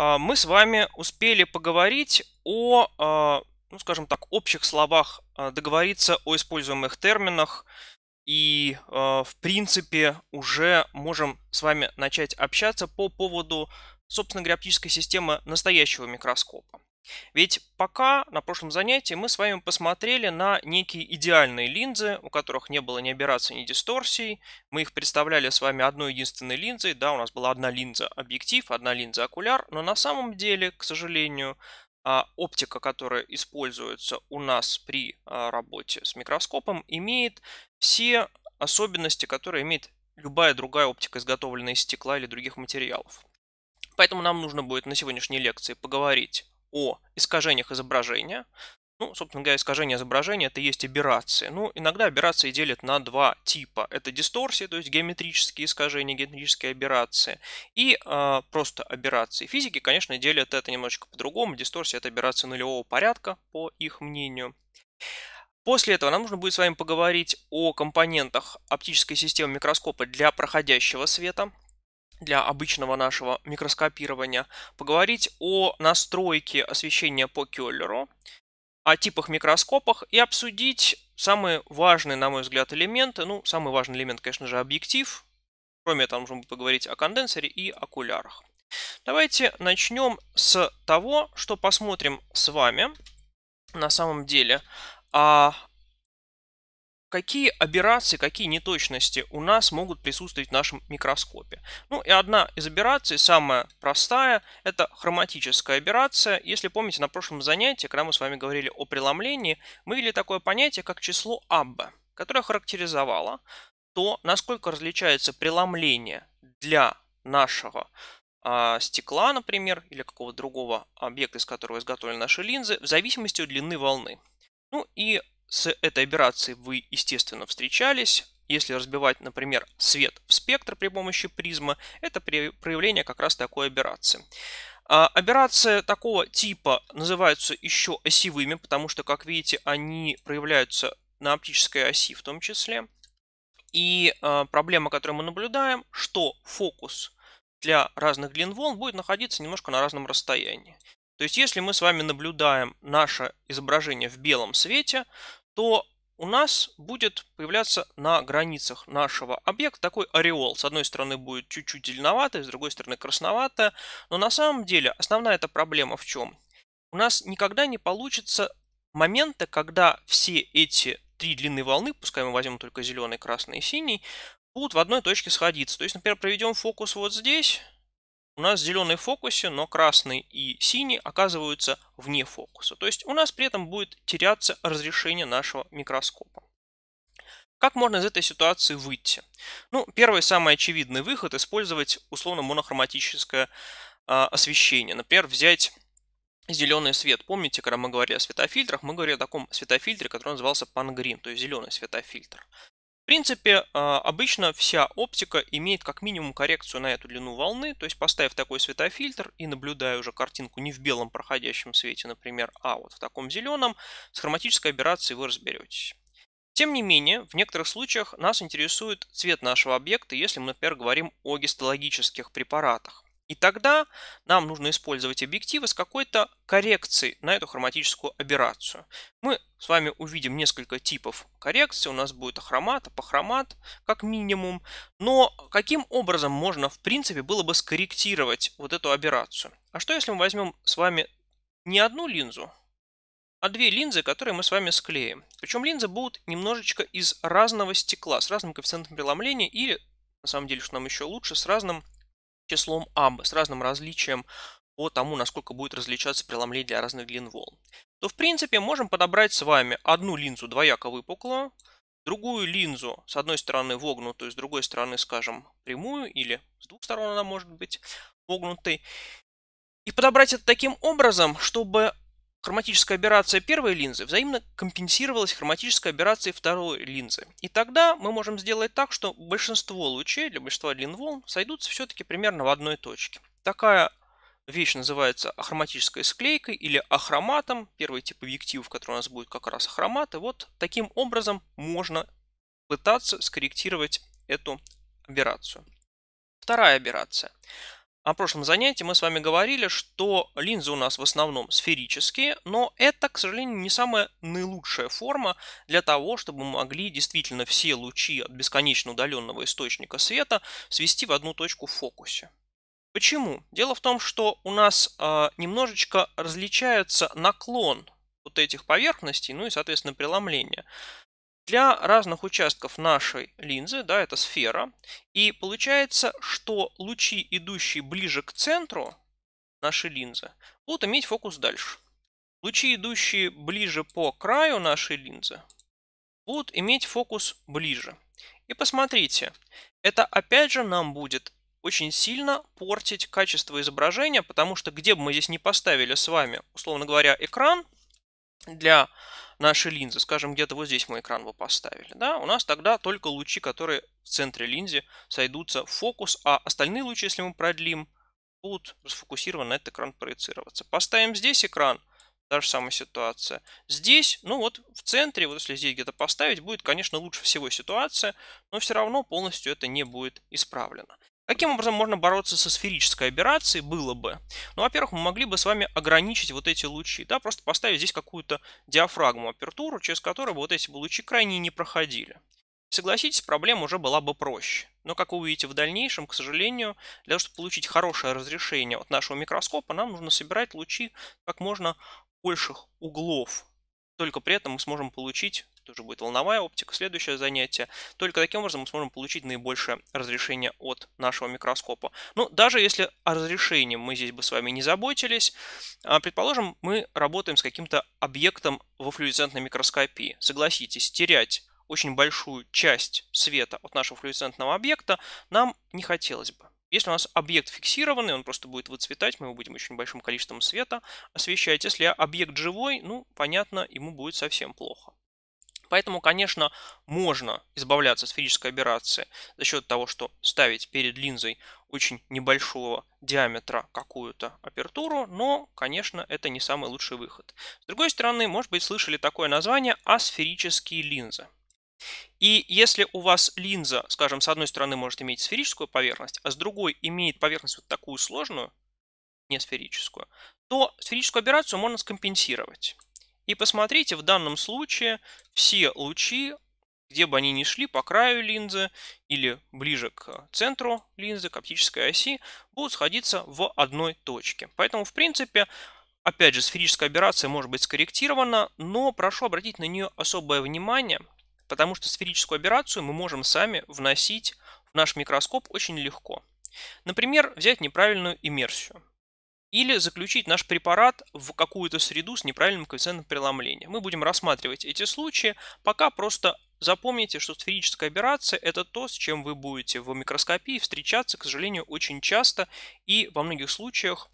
А, мы с вами успели поговорить о, а, ну, скажем так, общих словах, а, договориться о используемых терминах и, в принципе, уже можем с вами начать общаться по поводу, собственно говоря, оптической системы настоящего микроскопа. Ведь пока на прошлом занятии мы с вами посмотрели на некие идеальные линзы, у которых не было ни аберраций, ни дисторсий. Мы их представляли с вами одной единственной линзой. Да, у нас была одна линза объектив, одна линза окуляр, но на самом деле, к сожалению, а, оптика, которая используется у нас при а, работе с микроскопом, имеет все особенности, которые имеет любая другая оптика, изготовленная из стекла или других материалов. Поэтому нам нужно будет на сегодняшней лекции поговорить о искажениях изображения. Ну, собственно говоря, искажение изображения – это и есть аберрации. Ну, иногда аберрации делят на два типа. Это дисторсии, то есть геометрические искажения, геометрические аберрации, и э, просто аберрации. Физики, конечно, делят это немножечко по-другому. дисторсия это аберрации нулевого порядка, по их мнению. После этого нам нужно будет с вами поговорить о компонентах оптической системы микроскопа для проходящего света для обычного нашего микроскопирования, поговорить о настройке освещения по Келлеру, о типах микроскопах и обсудить самые важные, на мой взгляд, элементы. Ну, самый важный элемент, конечно же, объектив. Кроме этого, нужно поговорить о конденсере и окулярах. Давайте начнем с того, что посмотрим с вами на самом деле а Какие операции, какие неточности у нас могут присутствовать в нашем микроскопе? Ну и одна из операций самая простая, это хроматическая операция. Если помните, на прошлом занятии, когда мы с вами говорили о преломлении, мы видели такое понятие, как число Абба, которое характеризовало то, насколько различается преломление для нашего а, стекла, например, или какого-то другого объекта, из которого изготовлены наши линзы, в зависимости от длины волны. Ну и с этой операцией вы, естественно, встречались. Если разбивать, например, свет в спектр при помощи призмы, это проявление как раз такой операции. А операция такого типа называются еще осевыми, потому что, как видите, они проявляются на оптической оси в том числе. И а, проблема, которую мы наблюдаем, что фокус для разных длин волн будет находиться немножко на разном расстоянии. То есть если мы с вами наблюдаем наше изображение в белом свете, то у нас будет появляться на границах нашего объекта такой ореол. С одной стороны будет чуть-чуть зеленоватое, с другой стороны красноватое. Но на самом деле основная эта проблема в чем? У нас никогда не получится момента, когда все эти три длины волны, пускай мы возьмем только зеленый, красный и синий, будут в одной точке сходиться. То есть, например, проведем фокус вот здесь, у нас зеленый в фокусе, но красный и синий оказываются вне фокуса. То есть у нас при этом будет теряться разрешение нашего микроскопа. Как можно из этой ситуации выйти? Ну, первый самый очевидный выход – использовать условно монохроматическое а, освещение. Например, взять зеленый свет. Помните, когда мы говорили о светофильтрах, мы говорили о таком светофильтре, который назывался пангрин, то есть зеленый светофильтр. В принципе, а, обычно вся оптика имеет как минимум коррекцию на эту длину волны, то есть поставив такой светофильтр и наблюдая уже картинку не в белом проходящем свете, например, а вот в таком зеленом, с хроматической аберрацией вы разберетесь. Тем не менее, в некоторых случаях нас интересует цвет нашего объекта, если мы, например, говорим о гистологических препаратах. И тогда нам нужно использовать объективы с какой-то коррекцией на эту хроматическую операцию. Мы с вами увидим несколько типов коррекции. У нас будет ахромат, апохромат как минимум. Но каким образом можно в принципе было бы скорректировать вот эту операцию? А что если мы возьмем с вами не одну линзу, а две линзы, которые мы с вами склеим. Причем линзы будут немножечко из разного стекла, с разным коэффициентом преломления или, на самом деле, что нам еще лучше, с разным числом АБ с разным различием по тому, насколько будет различаться преломление для разных длин волн, то в принципе можем подобрать с вами одну линзу двояко выпуклую, другую линзу с одной стороны вогнутую, с другой стороны, скажем, прямую, или с двух сторон она может быть вогнутой, и подобрать это таким образом, чтобы хроматическая операция первой линзы взаимно компенсировалась хроматической операцией второй линзы. И тогда мы можем сделать так, что большинство лучей для большинства длин волн сойдутся все-таки примерно в одной точке. Такая вещь называется ахроматической склейкой или ахроматом. Первый тип объективов, который у нас будет как раз ахромат. И вот таким образом можно пытаться скорректировать эту операцию. Вторая операция на прошлом занятии мы с вами говорили, что линзы у нас в основном сферические, но это, к сожалению, не самая наилучшая форма для того, чтобы мы могли действительно все лучи от бесконечно удаленного источника света свести в одну точку в фокусе. Почему? Дело в том, что у нас э, немножечко различается наклон вот этих поверхностей, ну и, соответственно, преломление для разных участков нашей линзы, да, это сфера, и получается, что лучи, идущие ближе к центру нашей линзы, будут иметь фокус дальше. Лучи, идущие ближе по краю нашей линзы, будут иметь фокус ближе. И посмотрите, это опять же нам будет очень сильно портить качество изображения, потому что где бы мы здесь не поставили с вами, условно говоря, экран для наши линзы, скажем, где-то вот здесь мы экран бы поставили, да, у нас тогда только лучи, которые в центре линзы сойдутся в фокус, а остальные лучи, если мы продлим, будут сфокусированы, на этот экран проецироваться. Поставим здесь экран, та же самая ситуация. Здесь, ну вот в центре, вот если здесь где-то поставить, будет, конечно, лучше всего ситуация, но все равно полностью это не будет исправлено. Каким образом можно бороться со сферической аберрацией было бы? Ну, во-первых, мы могли бы с вами ограничить вот эти лучи, да, просто поставить здесь какую-то диафрагму, апертуру, через которую бы вот эти лучи крайне не проходили. Согласитесь, проблема уже была бы проще. Но, как вы увидите в дальнейшем, к сожалению, для того, чтобы получить хорошее разрешение от нашего микроскопа, нам нужно собирать лучи как можно больших углов. Только при этом мы сможем получить это уже будет волновая оптика, следующее занятие. Только таким образом мы сможем получить наибольшее разрешение от нашего микроскопа. Ну, даже если о разрешении мы здесь бы с вами не заботились, а, предположим, мы работаем с каким-то объектом во флюоресцентной микроскопии. Согласитесь, терять очень большую часть света от нашего флюоресцентного объекта нам не хотелось бы. Если у нас объект фиксированный, он просто будет выцветать, мы его будем очень большим количеством света освещать. Если объект живой, ну, понятно, ему будет совсем плохо. Поэтому, конечно, можно избавляться от сферической аберрации за счет того, что ставить перед линзой очень небольшого диаметра какую-то апертуру, но, конечно, это не самый лучший выход. С другой стороны, может быть, слышали такое название асферические линзы. И если у вас линза, скажем, с одной стороны может иметь сферическую поверхность, а с другой имеет поверхность вот такую сложную, не сферическую, то сферическую операцию можно скомпенсировать. И посмотрите, в данном случае все лучи, где бы они ни шли, по краю линзы или ближе к центру линзы, к оптической оси, будут сходиться в одной точке. Поэтому, в принципе, опять же, сферическая аберрация может быть скорректирована, но прошу обратить на нее особое внимание, потому что сферическую аберрацию мы можем сами вносить в наш микроскоп очень легко. Например, взять неправильную иммерсию или заключить наш препарат в какую-то среду с неправильным коэффициентом преломления. Мы будем рассматривать эти случаи, пока просто запомните, что сферическая операция это то, с чем вы будете в микроскопии встречаться, к сожалению, очень часто, и во многих случаях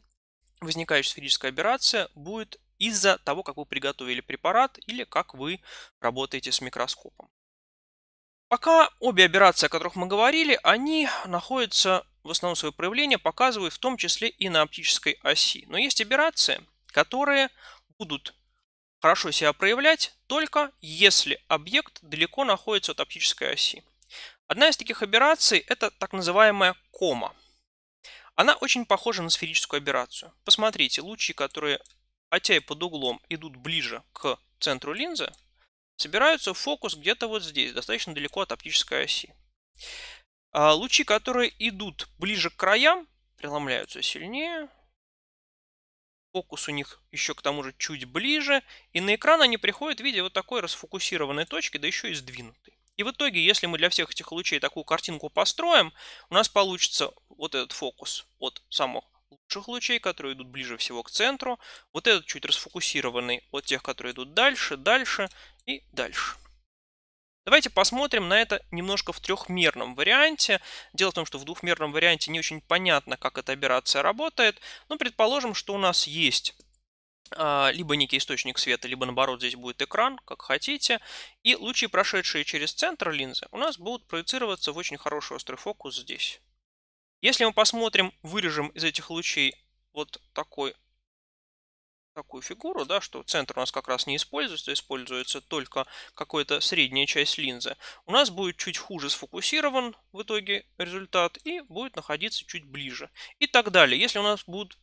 возникающая сферическая операция будет из-за того, как вы приготовили препарат или как вы работаете с микроскопом. Пока обе операции, о которых мы говорили, они находятся в основном свое проявление показывают в том числе и на оптической оси. Но есть аберрации, которые будут хорошо себя проявлять только если объект далеко находится от оптической оси. Одна из таких аберраций – это так называемая кома. Она очень похожа на сферическую аберрацию. Посмотрите, лучи, которые, хотя и под углом, идут ближе к центру линзы, собираются в фокус где-то вот здесь, достаточно далеко от оптической оси. А, лучи, которые идут ближе к краям, преломляются сильнее. Фокус у них еще к тому же чуть ближе. И на экран они приходят в виде вот такой расфокусированной точки, да еще и сдвинутой. И в итоге, если мы для всех этих лучей такую картинку построим, у нас получится вот этот фокус от самых лучших лучей, которые идут ближе всего к центру, вот этот чуть расфокусированный от тех, которые идут дальше, дальше и дальше. Давайте посмотрим на это немножко в трехмерном варианте. Дело в том, что в двухмерном варианте не очень понятно, как эта операция работает. Но ну, предположим, что у нас есть а, либо некий источник света, либо наоборот здесь будет экран, как хотите. И лучи, прошедшие через центр линзы, у нас будут проецироваться в очень хороший острый фокус здесь. Если мы посмотрим, вырежем из этих лучей вот такой такую фигуру, да, что центр у нас как раз не используется, используется только какая-то средняя часть линзы, у нас будет чуть хуже сфокусирован в итоге результат и будет находиться чуть ближе. И так далее. Если у нас будут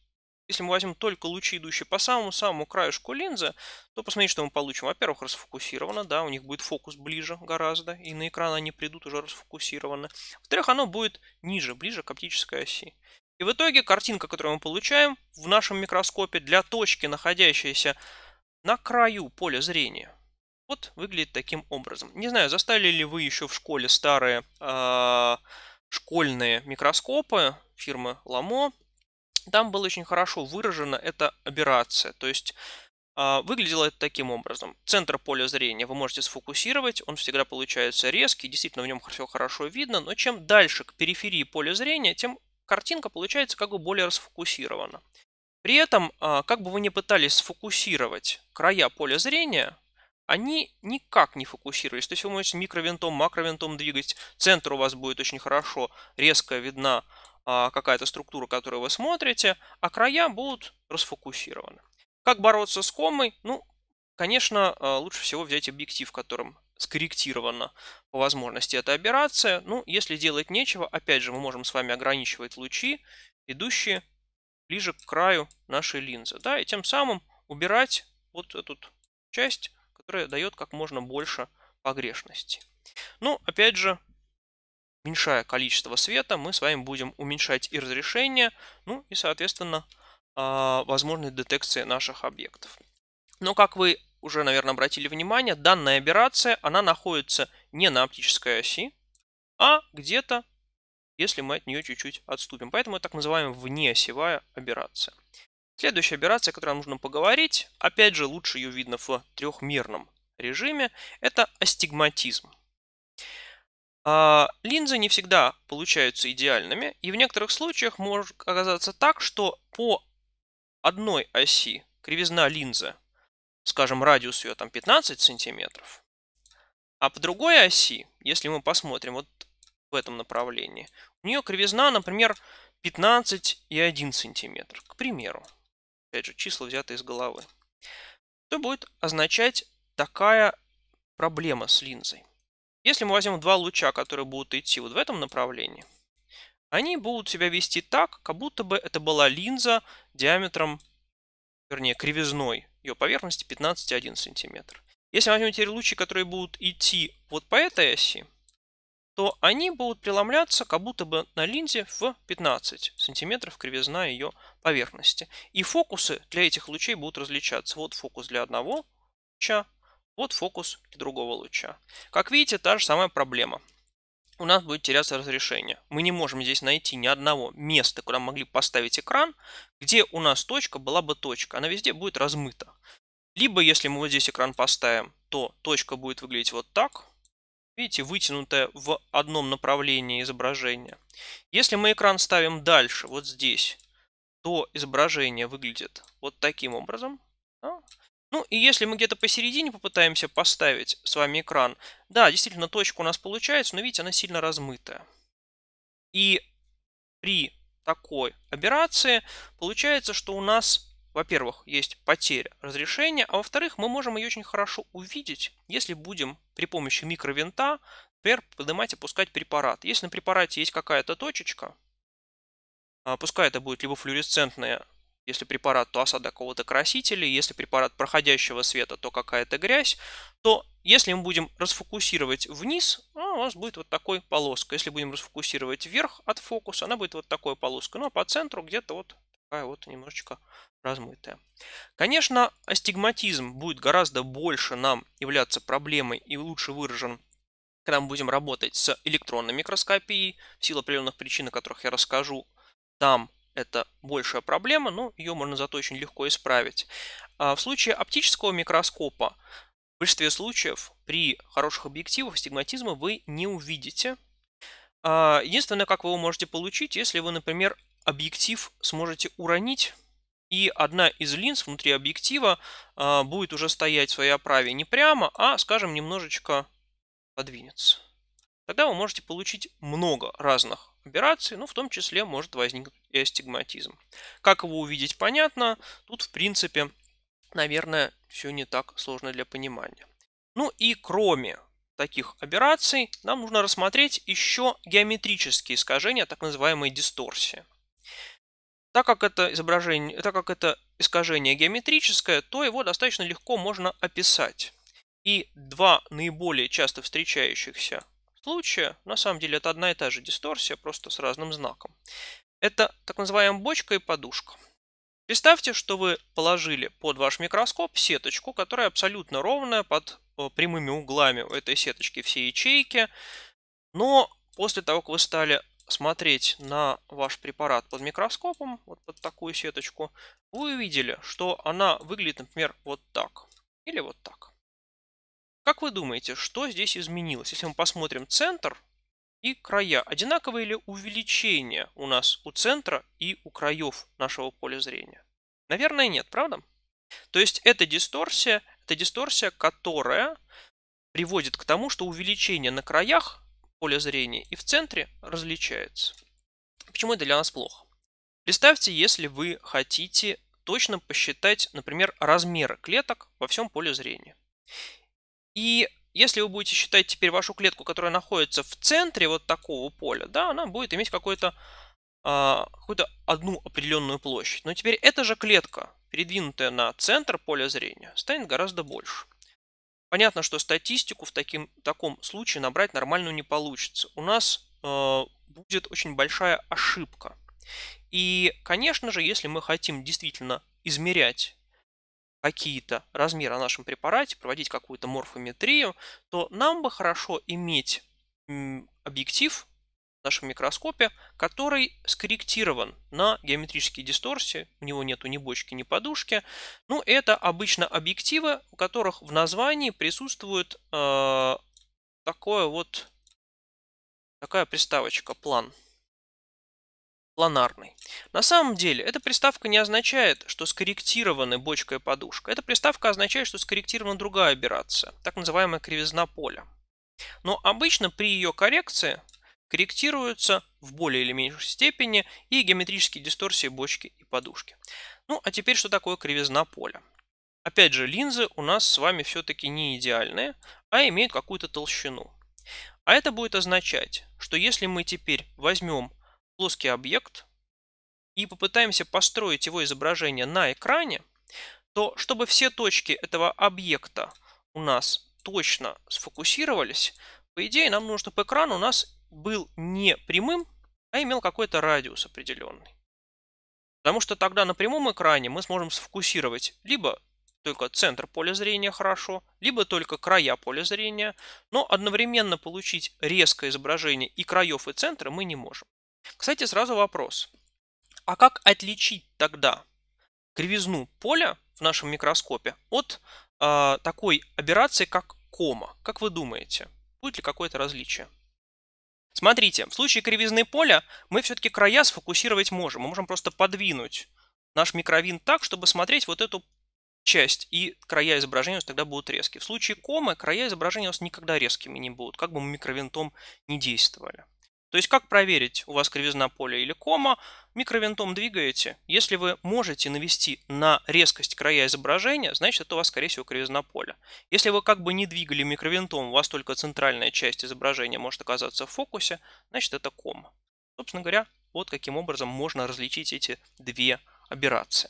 если мы возьмем только лучи, идущие по самому-самому краешку линзы, то посмотрите, что мы получим. Во-первых, расфокусировано, да, у них будет фокус ближе гораздо, и на экран они придут уже расфокусированы. Во-вторых, оно будет ниже, ближе к оптической оси. И в итоге картинка, которую мы получаем в нашем микроскопе для точки, находящейся на краю поля зрения, вот выглядит таким образом. Не знаю, застали ли вы еще в школе старые э, школьные микроскопы фирмы Ламо. Там было очень хорошо выражена эта операция, То есть э, выглядело это таким образом. Центр поля зрения вы можете сфокусировать, он всегда получается резкий, действительно в нем все хорошо видно, но чем дальше к периферии поля зрения, тем картинка получается как бы более расфокусирована. При этом, а, как бы вы ни пытались сфокусировать края поля зрения, они никак не фокусировались. То есть вы можете микровинтом, макровинтом двигать, центр у вас будет очень хорошо, резко видна а, какая-то структура, которую вы смотрите, а края будут расфокусированы. Как бороться с комой? Ну, конечно, а, лучше всего взять объектив, которым скорректирована по возможности эта операция. Ну, если делать нечего, опять же, мы можем с вами ограничивать лучи, идущие ближе к краю нашей линзы. Да, и тем самым убирать вот эту часть, которая дает как можно больше погрешности. Ну, опять же, уменьшая количество света, мы с вами будем уменьшать и разрешение, ну и, соответственно, а, возможность детекции наших объектов. Но, как вы уже, наверное, обратили внимание, данная аберрация, она находится не на оптической оси, а где-то, если мы от нее чуть-чуть отступим. Поэтому это так называемая внеосевая аберрация. Следующая аберрация, о которой нужно поговорить, опять же, лучше ее видно в трехмерном режиме, это астигматизм. А, линзы не всегда получаются идеальными, и в некоторых случаях может оказаться так, что по одной оси кривизна линзы скажем, радиус ее там 15 сантиметров, а по другой оси, если мы посмотрим вот в этом направлении, у нее кривизна, например, 15 и 1 сантиметр, к примеру. Опять же, числа взяты из головы. Что будет означать такая проблема с линзой? Если мы возьмем два луча, которые будут идти вот в этом направлении, они будут себя вести так, как будто бы это была линза диаметром, вернее, кривизной ее поверхности 15,1 см. Если мы возьмем теперь лучи, которые будут идти вот по этой оси, то они будут преломляться как будто бы на линзе в 15 сантиметров кривизна ее поверхности. И фокусы для этих лучей будут различаться. Вот фокус для одного луча, вот фокус для другого луча. Как видите, та же самая проблема у нас будет теряться разрешение. Мы не можем здесь найти ни одного места, куда могли поставить экран, где у нас точка была бы точка. Она везде будет размыта. Либо, если мы вот здесь экран поставим, то точка будет выглядеть вот так. Видите, вытянутое в одном направлении изображение. Если мы экран ставим дальше, вот здесь, то изображение выглядит вот таким образом. Ну и если мы где-то посередине попытаемся поставить с вами экран, да, действительно точка у нас получается, но видите, она сильно размытая. И при такой операции получается, что у нас, во-первых, есть потеря разрешения, а во-вторых, мы можем ее очень хорошо увидеть, если будем при помощи микровинта, например, поднимать и опускать препарат. Если на препарате есть какая-то точечка, а, пускай это будет либо флюоресцентная если препарат, то осадок какого-то красителя. Если препарат проходящего света, то какая-то грязь. То если мы будем расфокусировать вниз, ну, у нас будет вот такой полоска. Если будем расфокусировать вверх от фокуса, она будет вот такой полоска. Ну а по центру где-то вот такая вот немножечко размытая. Конечно, астигматизм будет гораздо больше нам являться проблемой и лучше выражен когда мы будем работать с электронной микроскопией, в силу определенных причин, о которых я расскажу, там это большая проблема, но ее можно зато очень легко исправить. А в случае оптического микроскопа в большинстве случаев при хороших объективах стигматизма вы не увидите. А, единственное, как вы его можете получить, если вы, например, объектив сможете уронить, и одна из линз внутри объектива а, будет уже стоять в своей оправе не прямо, а, скажем, немножечко подвинется. Тогда вы можете получить много разных операции, ну, в том числе может возникнуть и астигматизм. Как его увидеть, понятно. Тут, в принципе, наверное, все не так сложно для понимания. Ну и кроме таких операций, нам нужно рассмотреть еще геометрические искажения, так называемые дисторсии. Так как это изображение, так как это искажение геометрическое, то его достаточно легко можно описать. И два наиболее часто встречающихся случае, на самом деле, это одна и та же дисторсия, просто с разным знаком. Это так называемая бочка и подушка. Представьте, что вы положили под ваш микроскоп сеточку, которая абсолютно ровная, под э, прямыми углами у этой сеточки все ячейки, но после того, как вы стали смотреть на ваш препарат под микроскопом, вот под такую сеточку, вы увидели, что она выглядит, например, вот так или вот так. Как вы думаете, что здесь изменилось? Если мы посмотрим центр и края, одинаковое ли увеличение у нас у центра и у краев нашего поля зрения? Наверное, нет, правда? То есть эта дисторсия, это дисторсия, которая приводит к тому, что увеличение на краях поля зрения и в центре различается. Почему это для нас плохо? Представьте, если вы хотите точно посчитать, например, размеры клеток во всем поле зрения. И если вы будете считать теперь вашу клетку, которая находится в центре вот такого поля, да, она будет иметь какую-то а, какую-то одну определенную площадь. Но теперь эта же клетка, передвинутая на центр поля зрения, станет гораздо больше. Понятно, что статистику в таким, таком случае набрать нормальную не получится. У нас э, будет очень большая ошибка. И, конечно же, если мы хотим действительно измерять какие-то размеры о нашем препарате, проводить какую-то морфометрию, то нам бы хорошо иметь объектив в нашем микроскопе, который скорректирован на геометрические дисторсии, у него нету ни бочки, ни подушки. Ну, это обычно объективы, у которых в названии присутствует э, такое вот такая приставочка план планарный. На самом деле, эта приставка не означает, что скорректированы бочка и подушка. Эта приставка означает, что скорректирована другая операция, так называемая кривизна поля. Но обычно при ее коррекции корректируются в более или меньшей степени и геометрические дисторсии бочки и подушки. Ну, а теперь что такое кривизна поля? Опять же, линзы у нас с вами все-таки не идеальные, а имеют какую-то толщину. А это будет означать, что если мы теперь возьмем плоский объект и попытаемся построить его изображение на экране, то чтобы все точки этого объекта у нас точно сфокусировались, по идее нам нужно, чтобы экран у нас был не прямым, а имел какой-то радиус определенный. Потому что тогда на прямом экране мы сможем сфокусировать либо только центр поля зрения хорошо, либо только края поля зрения, но одновременно получить резкое изображение и краев, и центра мы не можем. Кстати, сразу вопрос. А как отличить тогда кривизну поля в нашем микроскопе от э, такой операции как кома? Как вы думаете, будет ли какое-то различие? Смотрите, в случае кривизны поля мы все-таки края сфокусировать можем. Мы можем просто подвинуть наш микровин так, чтобы смотреть вот эту часть, и края изображения у нас тогда будут резкие. В случае комы края изображения у нас никогда резкими не будут, как бы мы микровинтом не действовали. То есть как проверить, у вас кривизна поля или кома, микровинтом двигаете. Если вы можете навести на резкость края изображения, значит это у вас, скорее всего, кривизна поля. Если вы как бы не двигали микровинтом, у вас только центральная часть изображения может оказаться в фокусе, значит это кома. Собственно говоря, вот каким образом можно различить эти две операции.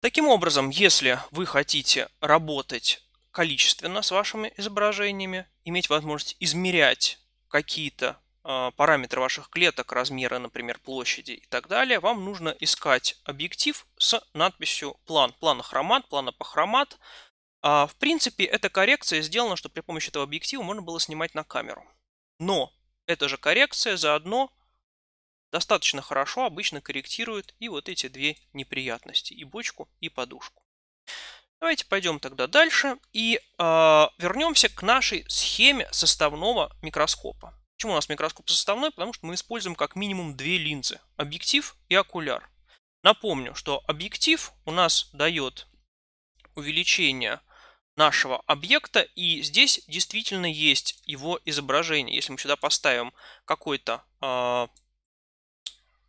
Таким образом, если вы хотите работать количественно с вашими изображениями, иметь возможность измерять какие-то а, параметры ваших клеток, размеры, например, площади и так далее, вам нужно искать объектив с надписью «План», «Планохромат», «Планопохромат». А, в принципе, эта коррекция сделана, чтобы при помощи этого объектива можно было снимать на камеру. Но эта же коррекция заодно достаточно хорошо обычно корректирует и вот эти две неприятности, и бочку, и подушку. Давайте пойдем тогда дальше и э, вернемся к нашей схеме составного микроскопа. Почему у нас микроскоп составной? Потому что мы используем как минимум две линзы. Объектив и окуляр. Напомню, что объектив у нас дает увеличение нашего объекта, и здесь действительно есть его изображение. Если мы сюда поставим какой-то э,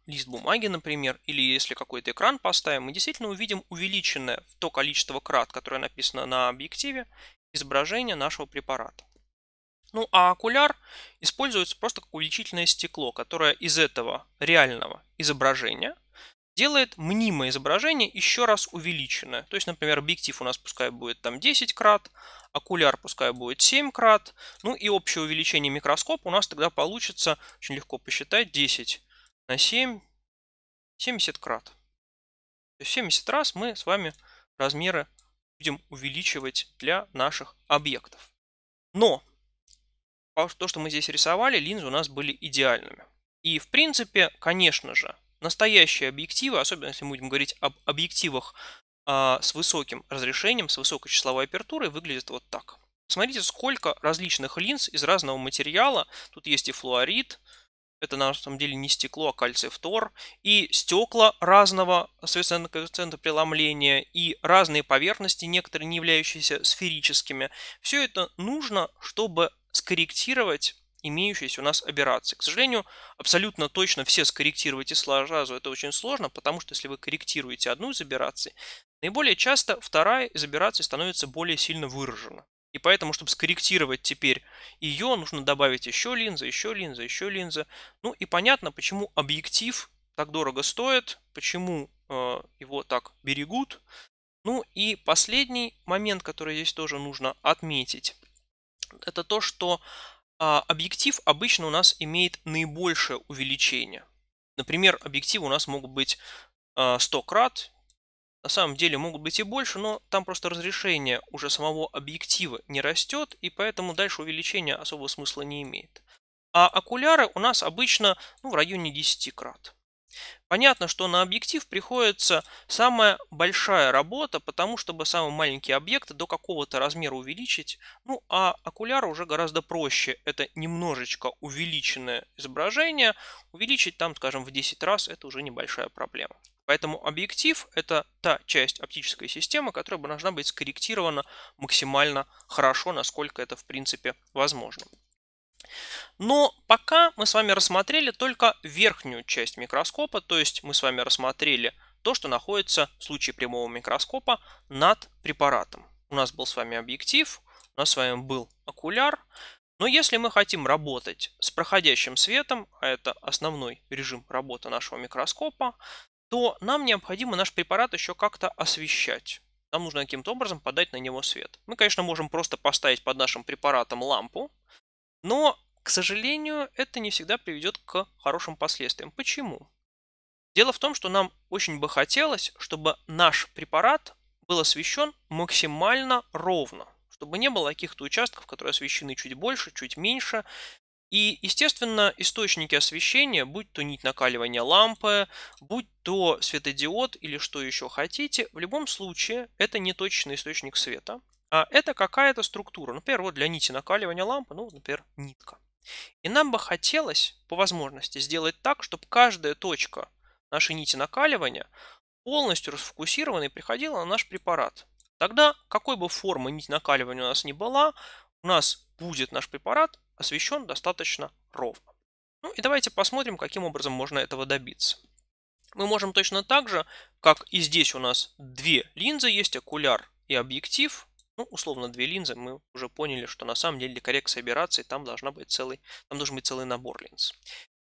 лист бумаги, например, или если какой-то экран поставим, мы действительно увидим увеличенное в то количество крат, которое написано на объективе, изображение нашего препарата. Ну а окуляр используется просто как увеличительное стекло, которое из этого реального изображения делает мнимое изображение еще раз увеличенное. То есть, например, объектив у нас пускай будет там 10 крат, окуляр пускай будет 7 крат, ну и общее увеличение микроскопа у нас тогда получится, очень легко посчитать, 10 на 7, 70 крат. То есть 70 раз мы с вами размеры будем увеличивать для наших объектов. Но то, что мы здесь рисовали, линзы у нас были идеальными. И в принципе, конечно же, настоящие объективы, особенно если мы будем говорить об объективах э, с высоким разрешением, с высокой числовой апертурой, выглядят вот так. Посмотрите, сколько различных линз из разного материала. Тут есть и флуорид, это на самом деле не стекло, а кальций тор, и стекла разного, соответственно, коэффициента преломления, и разные поверхности, некоторые не являющиеся сферическими. Все это нужно, чтобы скорректировать имеющиеся у нас аберрации. К сожалению, абсолютно точно все скорректировать и сразу это очень сложно, потому что если вы корректируете одну из аберраций, наиболее часто вторая из аберраций становится более сильно выражена. И поэтому, чтобы скорректировать теперь ее, нужно добавить еще линзы, еще линзы, еще линзы. Ну и понятно, почему объектив так дорого стоит, почему э, его так берегут. Ну и последний момент, который здесь тоже нужно отметить, это то, что э, объектив обычно у нас имеет наибольшее увеличение. Например, объективы у нас могут быть 100 э, крат, на самом деле могут быть и больше, но там просто разрешение уже самого объектива не растет, и поэтому дальше увеличение особого смысла не имеет. А окуляры у нас обычно ну, в районе 10 крат. Понятно, что на объектив приходится самая большая работа, потому чтобы самый маленький объект до какого-то размера увеличить. Ну а окуляр уже гораздо проще. Это немножечко увеличенное изображение. Увеличить там, скажем, в 10 раз это уже небольшая проблема. Поэтому объектив – это та часть оптической системы, которая должна быть скорректирована максимально хорошо, насколько это в принципе возможно. Но пока мы с вами рассмотрели только верхнюю часть микроскопа, то есть мы с вами рассмотрели то, что находится в случае прямого микроскопа над препаратом. У нас был с вами объектив, у нас с вами был окуляр. Но если мы хотим работать с проходящим светом, а это основной режим работы нашего микроскопа, то нам необходимо наш препарат еще как-то освещать. Нам нужно каким-то образом подать на него свет. Мы, конечно, можем просто поставить под нашим препаратом лампу, но, к сожалению, это не всегда приведет к хорошим последствиям. Почему? Дело в том, что нам очень бы хотелось, чтобы наш препарат был освещен максимально ровно, чтобы не было каких-то участков, которые освещены чуть больше, чуть меньше, и, естественно, источники освещения, будь то нить накаливания лампы, будь то светодиод или что еще хотите, в любом случае это не точный источник света, а это какая-то структура. Например, вот для нити накаливания лампы, ну, например, нитка. И нам бы хотелось, по возможности, сделать так, чтобы каждая точка нашей нити накаливания полностью расфокусирована приходила на наш препарат. Тогда, какой бы формы нить накаливания у нас ни была, у нас будет наш препарат освещен достаточно ровно. Ну и давайте посмотрим, каким образом можно этого добиться. Мы можем точно так же, как и здесь у нас две линзы есть, окуляр и объектив. Ну, условно, две линзы, мы уже поняли, что на самом деле для коррекции операций там, должна быть целый, там должен быть целый набор линз.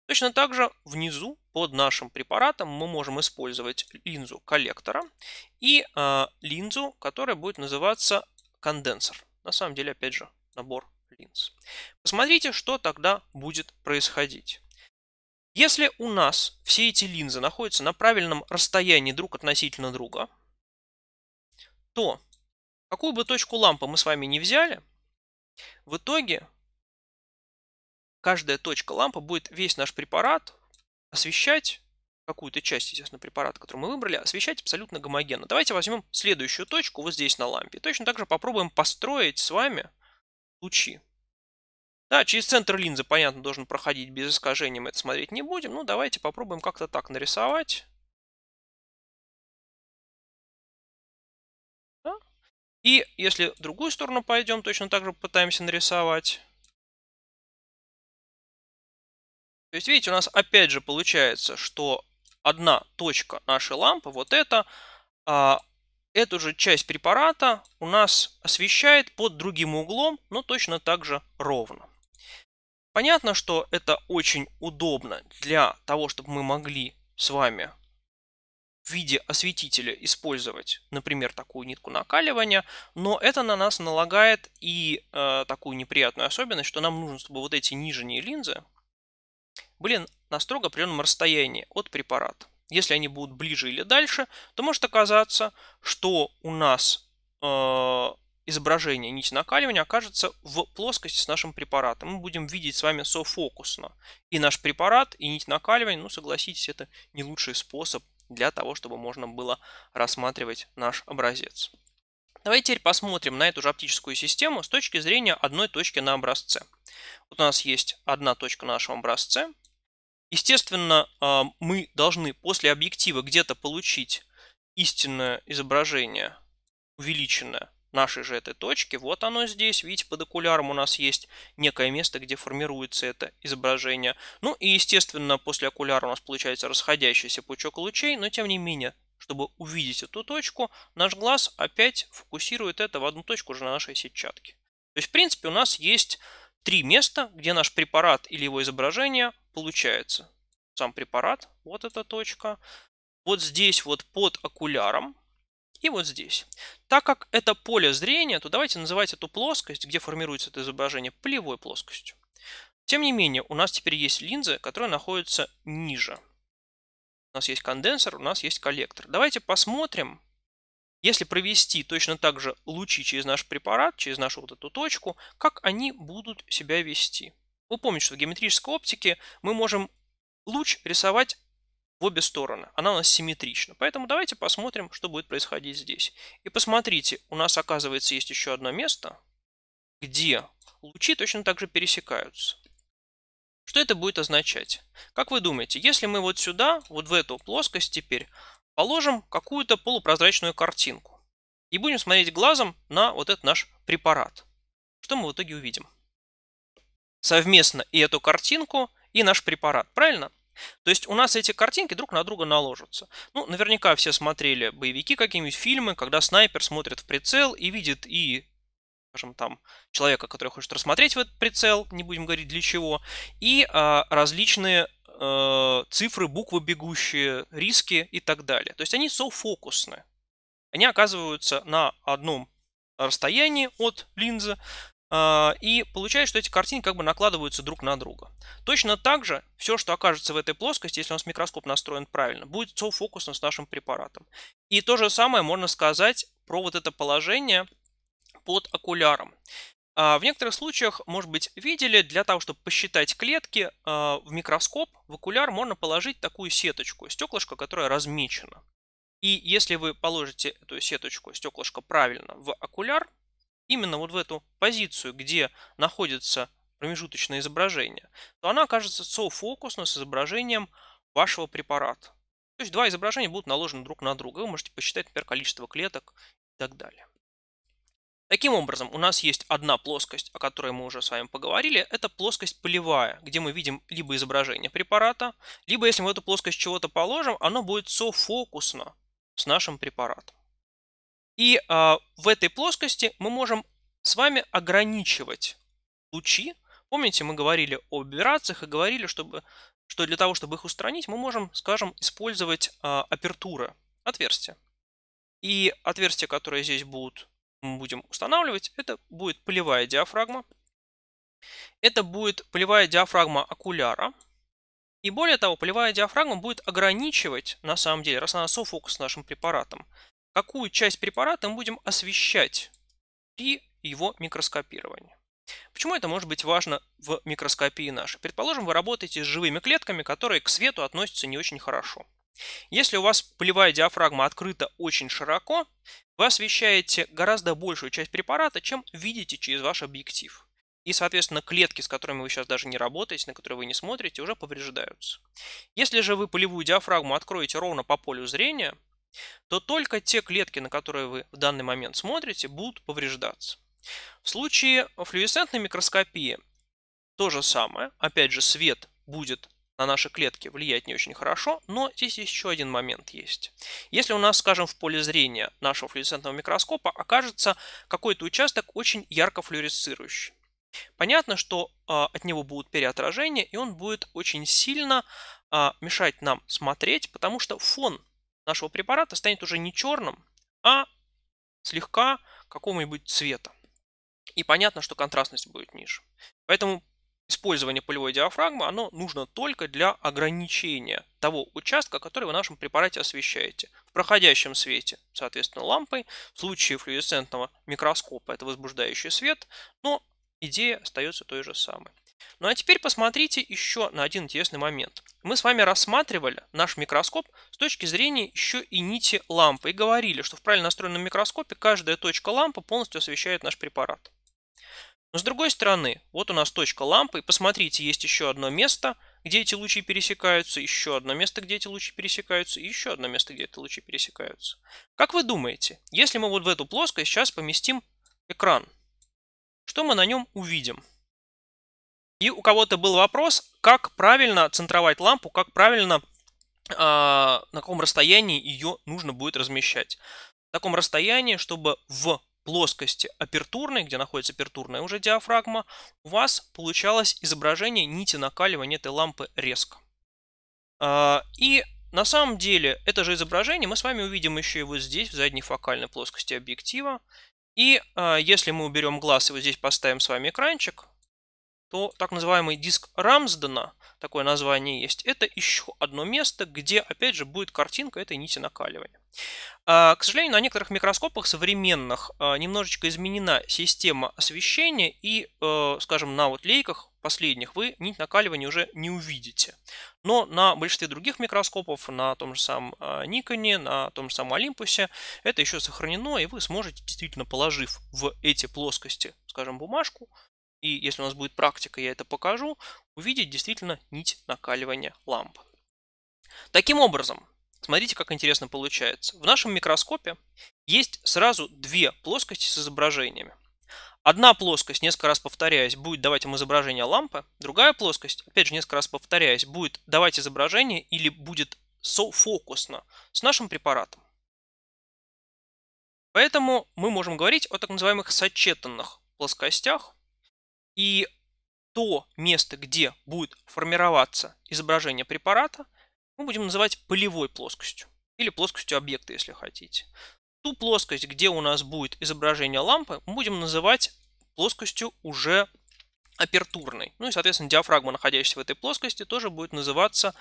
Точно так же внизу под нашим препаратом мы можем использовать линзу коллектора и э, линзу, которая будет называться конденсер. На самом деле, опять же, набор линз. Посмотрите, что тогда будет происходить. Если у нас все эти линзы находятся на правильном расстоянии друг относительно друга, то какую бы точку лампы мы с вами не взяли, в итоге каждая точка лампы будет весь наш препарат освещать какую-то часть, естественно, препарата, который мы выбрали, освещать абсолютно гомогенно. Давайте возьмем следующую точку вот здесь на лампе. Точно так же попробуем построить с вами лучи. Да, через центр линзы, понятно, должен проходить без искажения. мы это смотреть не будем. Ну, давайте попробуем как-то так нарисовать. Да. И если в другую сторону пойдем, точно так же пытаемся нарисовать. То есть, видите, у нас опять же получается, что одна точка нашей лампы, вот эта, а, эту же часть препарата у нас освещает под другим углом, но точно так же ровно. Понятно, что это очень удобно для того, чтобы мы могли с вами в виде осветителя использовать, например, такую нитку накаливания, но это на нас налагает и э, такую неприятную особенность, что нам нужно, чтобы вот эти нижние линзы были на строго определенном расстоянии от препарата если они будут ближе или дальше, то может оказаться, что у нас э, изображение нити накаливания окажется в плоскости с нашим препаратом. Мы будем видеть с вами софокусно. И наш препарат, и нить накаливания, ну согласитесь, это не лучший способ для того, чтобы можно было рассматривать наш образец. Давайте теперь посмотрим на эту же оптическую систему с точки зрения одной точки на образце. Вот у нас есть одна точка на нашем образце – Естественно, а, мы должны после объектива где-то получить истинное изображение, увеличенное нашей же этой точки. Вот оно здесь, видите, под окуляром у нас есть некое место, где формируется это изображение. Ну и, естественно, после окуляра у нас получается расходящийся пучок лучей, но тем не менее, чтобы увидеть эту точку, наш глаз опять фокусирует это в одну точку уже на нашей сетчатке. То есть, в принципе, у нас есть три места, где наш препарат или его изображение – получается сам препарат, вот эта точка, вот здесь вот под окуляром и вот здесь. Так как это поле зрения, то давайте называть эту плоскость, где формируется это изображение, полевой плоскостью. Тем не менее, у нас теперь есть линзы, которые находятся ниже. У нас есть конденсер у нас есть коллектор. Давайте посмотрим, если провести точно так же лучи через наш препарат, через нашу вот эту точку, как они будут себя вести. Вы помните, что в геометрической оптике мы можем луч рисовать в обе стороны. Она у нас симметрична. Поэтому давайте посмотрим, что будет происходить здесь. И посмотрите, у нас оказывается есть еще одно место, где лучи точно так же пересекаются. Что это будет означать? Как вы думаете, если мы вот сюда, вот в эту плоскость теперь, положим какую-то полупрозрачную картинку и будем смотреть глазом на вот этот наш препарат, что мы в итоге увидим? совместно и эту картинку, и наш препарат, правильно? То есть у нас эти картинки друг на друга наложатся. Ну, наверняка все смотрели боевики какие-нибудь, фильмы, когда снайпер смотрит в прицел и видит и скажем, там, человека, который хочет рассмотреть в этот прицел, не будем говорить для чего, и а, различные а, цифры, буквы бегущие, риски и так далее. То есть они софокусны. Они оказываются на одном расстоянии от линзы, а, и получается, что эти картинки как бы накладываются друг на друга. Точно так же все, что окажется в этой плоскости, если у нас микроскоп настроен правильно, будет софокусно с нашим препаратом. И то же самое можно сказать про вот это положение под окуляром. А, в некоторых случаях, может быть, видели, для того, чтобы посчитать клетки, а, в микроскоп, в окуляр можно положить такую сеточку, стеклышко, которое размечено. И если вы положите эту сеточку, стеклышко правильно в окуляр, именно вот в эту позицию, где находится промежуточное изображение, то она окажется софокусна с изображением вашего препарата. То есть два изображения будут наложены друг на друга. Вы можете посчитать, например, количество клеток и так далее. Таким образом, у нас есть одна плоскость, о которой мы уже с вами поговорили. Это плоскость полевая, где мы видим либо изображение препарата, либо если мы в эту плоскость чего-то положим, оно будет софокусно с нашим препаратом. И а, в этой плоскости мы можем с вами ограничивать лучи. Помните, мы говорили о операциях и говорили, чтобы, что для того, чтобы их устранить, мы можем, скажем, использовать а, апертуры, отверстия. И отверстия, которые здесь будут, мы будем устанавливать, это будет полевая диафрагма. Это будет полевая диафрагма окуляра. И более того, полевая диафрагма будет ограничивать, на самом деле, раз она софокус с нашим препаратом, какую часть препарата мы будем освещать при его микроскопировании. Почему это может быть важно в микроскопии нашей? Предположим, вы работаете с живыми клетками, которые к свету относятся не очень хорошо. Если у вас полевая диафрагма открыта очень широко, вы освещаете гораздо большую часть препарата, чем видите через ваш объектив. И, соответственно, клетки, с которыми вы сейчас даже не работаете, на которые вы не смотрите, уже повреждаются. Если же вы полевую диафрагму откроете ровно по полю зрения, то только те клетки, на которые вы в данный момент смотрите, будут повреждаться. В случае флюоресцентной микроскопии то же самое. Опять же, свет будет на наши клетки влиять не очень хорошо, но здесь еще один момент есть. Если у нас, скажем, в поле зрения нашего флюоресцентного микроскопа окажется какой-то участок очень ярко флюоресцирующий, понятно, что э, от него будут переотражения, и он будет очень сильно э, мешать нам смотреть, потому что фон нашего препарата станет уже не черным, а слегка какого-нибудь цвета. И понятно, что контрастность будет ниже. Поэтому использование полевой диафрагмы, оно нужно только для ограничения того участка, который вы в нашем препарате освещаете. В проходящем свете, соответственно, лампой, в случае флюоресцентного микроскопа это возбуждающий свет, но идея остается той же самой. Ну а теперь посмотрите еще на один интересный момент. Мы с вами рассматривали наш микроскоп с точки зрения еще и нити лампы и говорили, что в правильно настроенном микроскопе каждая точка лампы полностью освещает наш препарат. Но с другой стороны, вот у нас точка лампы, и посмотрите, есть еще одно место, где эти лучи пересекаются, еще одно место, где эти лучи пересекаются, и еще одно место, где эти лучи пересекаются. Как вы думаете, если мы вот в эту плоскость сейчас поместим экран, что мы на нем увидим? И у кого-то был вопрос, как правильно центровать лампу, как правильно, э, на каком расстоянии ее нужно будет размещать. В таком расстоянии, чтобы в плоскости апертурной, где находится апертурная уже диафрагма, у вас получалось изображение нити накаливания этой лампы резко. А, и на самом деле это же изображение мы с вами увидим еще и вот здесь, в задней фокальной плоскости объектива. И а, если мы уберем глаз и вот здесь поставим с вами экранчик, то так называемый диск Рамсдена, такое название есть, это еще одно место, где, опять же, будет картинка этой нити накаливания. А, к сожалению, на некоторых микроскопах современных а, немножечко изменена система освещения, и, э, скажем, на вот лейках последних вы нить накаливания уже не увидите. Но на большинстве других микроскопов, на том же самом Никоне, а, на том же самом Олимпусе, это еще сохранено, и вы сможете, действительно положив в эти плоскости, скажем, бумажку, и если у нас будет практика, я это покажу, увидеть действительно нить накаливания ламп. Таким образом, смотрите, как интересно получается. В нашем микроскопе есть сразу две плоскости с изображениями. Одна плоскость, несколько раз повторяясь, будет давать им изображение лампы, другая плоскость, опять же, несколько раз повторяясь, будет давать изображение или будет софокусно с нашим препаратом. Поэтому мы можем говорить о так называемых сочетанных плоскостях, и то место, где будет формироваться изображение препарата, мы будем называть полевой плоскостью или плоскостью объекта, если хотите. Ту плоскость, где у нас будет изображение лампы, мы будем называть плоскостью уже апертурной. Ну и, соответственно, диафрагма, находящаяся в этой плоскости, тоже будет называться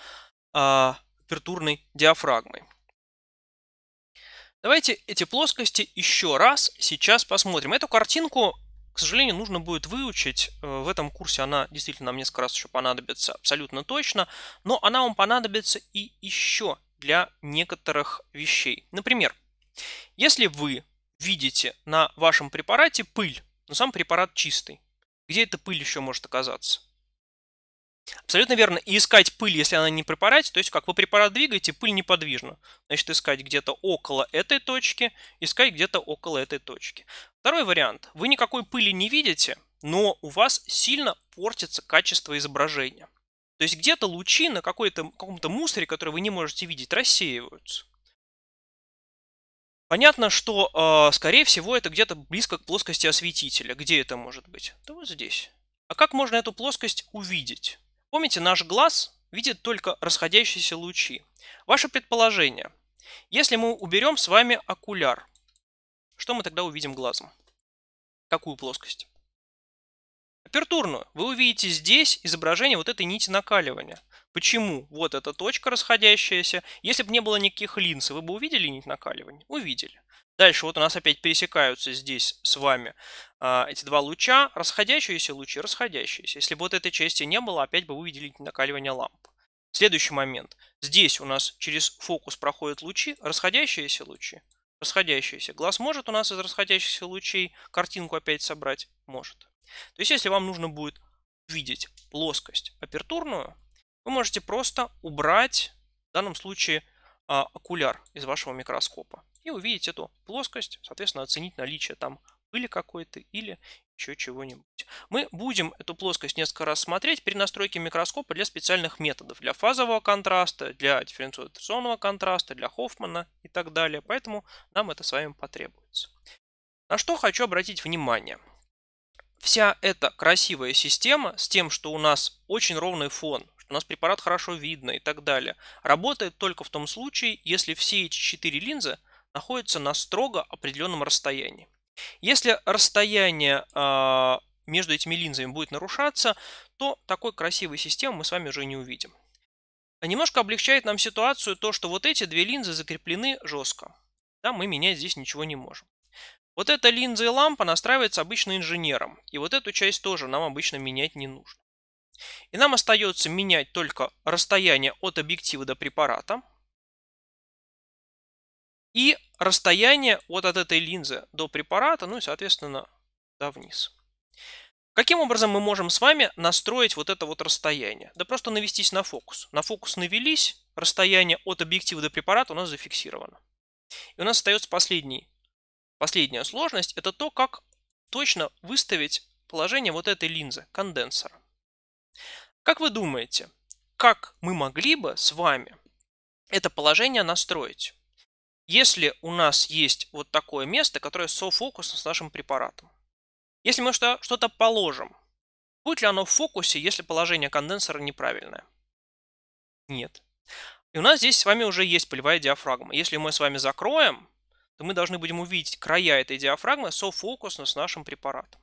э, апертурной диафрагмой. Давайте эти плоскости еще раз сейчас посмотрим. Эту картинку к сожалению, нужно будет выучить. Э, в этом курсе она действительно нам несколько раз еще понадобится абсолютно точно, но она вам понадобится и еще для некоторых вещей. Например, если вы видите на вашем препарате пыль, но сам препарат чистый, где эта пыль еще может оказаться? Абсолютно верно. И искать пыль, если она не препарате, то есть как вы препарат двигаете, пыль неподвижна. Значит, искать где-то около этой точки, искать где-то около этой точки. Второй вариант. Вы никакой пыли не видите, но у вас сильно портится качество изображения. То есть где-то лучи на каком-то мусоре, который вы не можете видеть, рассеиваются. Понятно, что, а, скорее всего, это где-то близко к плоскости осветителя. Где это может быть? Да вот здесь. А как можно эту плоскость увидеть? Помните, наш глаз видит только расходящиеся лучи. Ваше предположение. Если мы уберем с вами окуляр, что мы тогда увидим глазом? Какую плоскость? Апертурную. Вы увидите здесь изображение вот этой нити накаливания. Почему вот эта точка расходящаяся? Если бы не было никаких линз, вы бы увидели нить накаливания? Увидели. Дальше вот у нас опять пересекаются здесь с вами а, эти два луча, расходящиеся лучи, расходящиеся. Если бы вот этой части не было, опять бы вы увидели накаливание ламп. Следующий момент. Здесь у нас через фокус проходят лучи, расходящиеся лучи, расходящиеся. Глаз может у нас из расходящихся лучей картинку опять собрать? Может. То есть, если вам нужно будет видеть плоскость апертурную, вы можете просто убрать, в данном случае, а, окуляр из вашего микроскопа и увидеть эту плоскость, соответственно, оценить наличие там пыли какой-то или еще чего-нибудь. Мы будем эту плоскость несколько раз смотреть при настройке микроскопа для специальных методов, для фазового контраста, для дифференциационного контраста, для Хоффмана и так далее, поэтому нам это с вами потребуется. На что хочу обратить внимание. Вся эта красивая система с тем, что у нас очень ровный фон, что у нас препарат хорошо видно и так далее, работает только в том случае, если все эти четыре линзы находятся на строго определенном расстоянии. Если расстояние а, между этими линзами будет нарушаться, то такой красивой системы мы с вами уже не увидим. Немножко облегчает нам ситуацию то, что вот эти две линзы закреплены жестко. Да, мы менять здесь ничего не можем. Вот эта линза и лампа настраивается обычно инженером. И вот эту часть тоже нам обычно менять не нужно. И нам остается менять только расстояние от объектива до препарата. И расстояние вот от этой линзы до препарата, ну и, соответственно, да, вниз. Каким образом мы можем с вами настроить вот это вот расстояние? Да просто навестись на фокус. На фокус навелись, расстояние от объектива до препарата у нас зафиксировано. И у нас остается последний, последняя сложность, это то, как точно выставить положение вот этой линзы, конденсора. Как вы думаете, как мы могли бы с вами это положение настроить? если у нас есть вот такое место, которое софокусно с нашим препаратом. Если мы что-то положим, будет ли оно в фокусе, если положение конденсора неправильное? Нет. И у нас здесь с вами уже есть полевая диафрагма. Если мы с вами закроем, то мы должны будем увидеть края этой диафрагмы софокусно с нашим препаратом.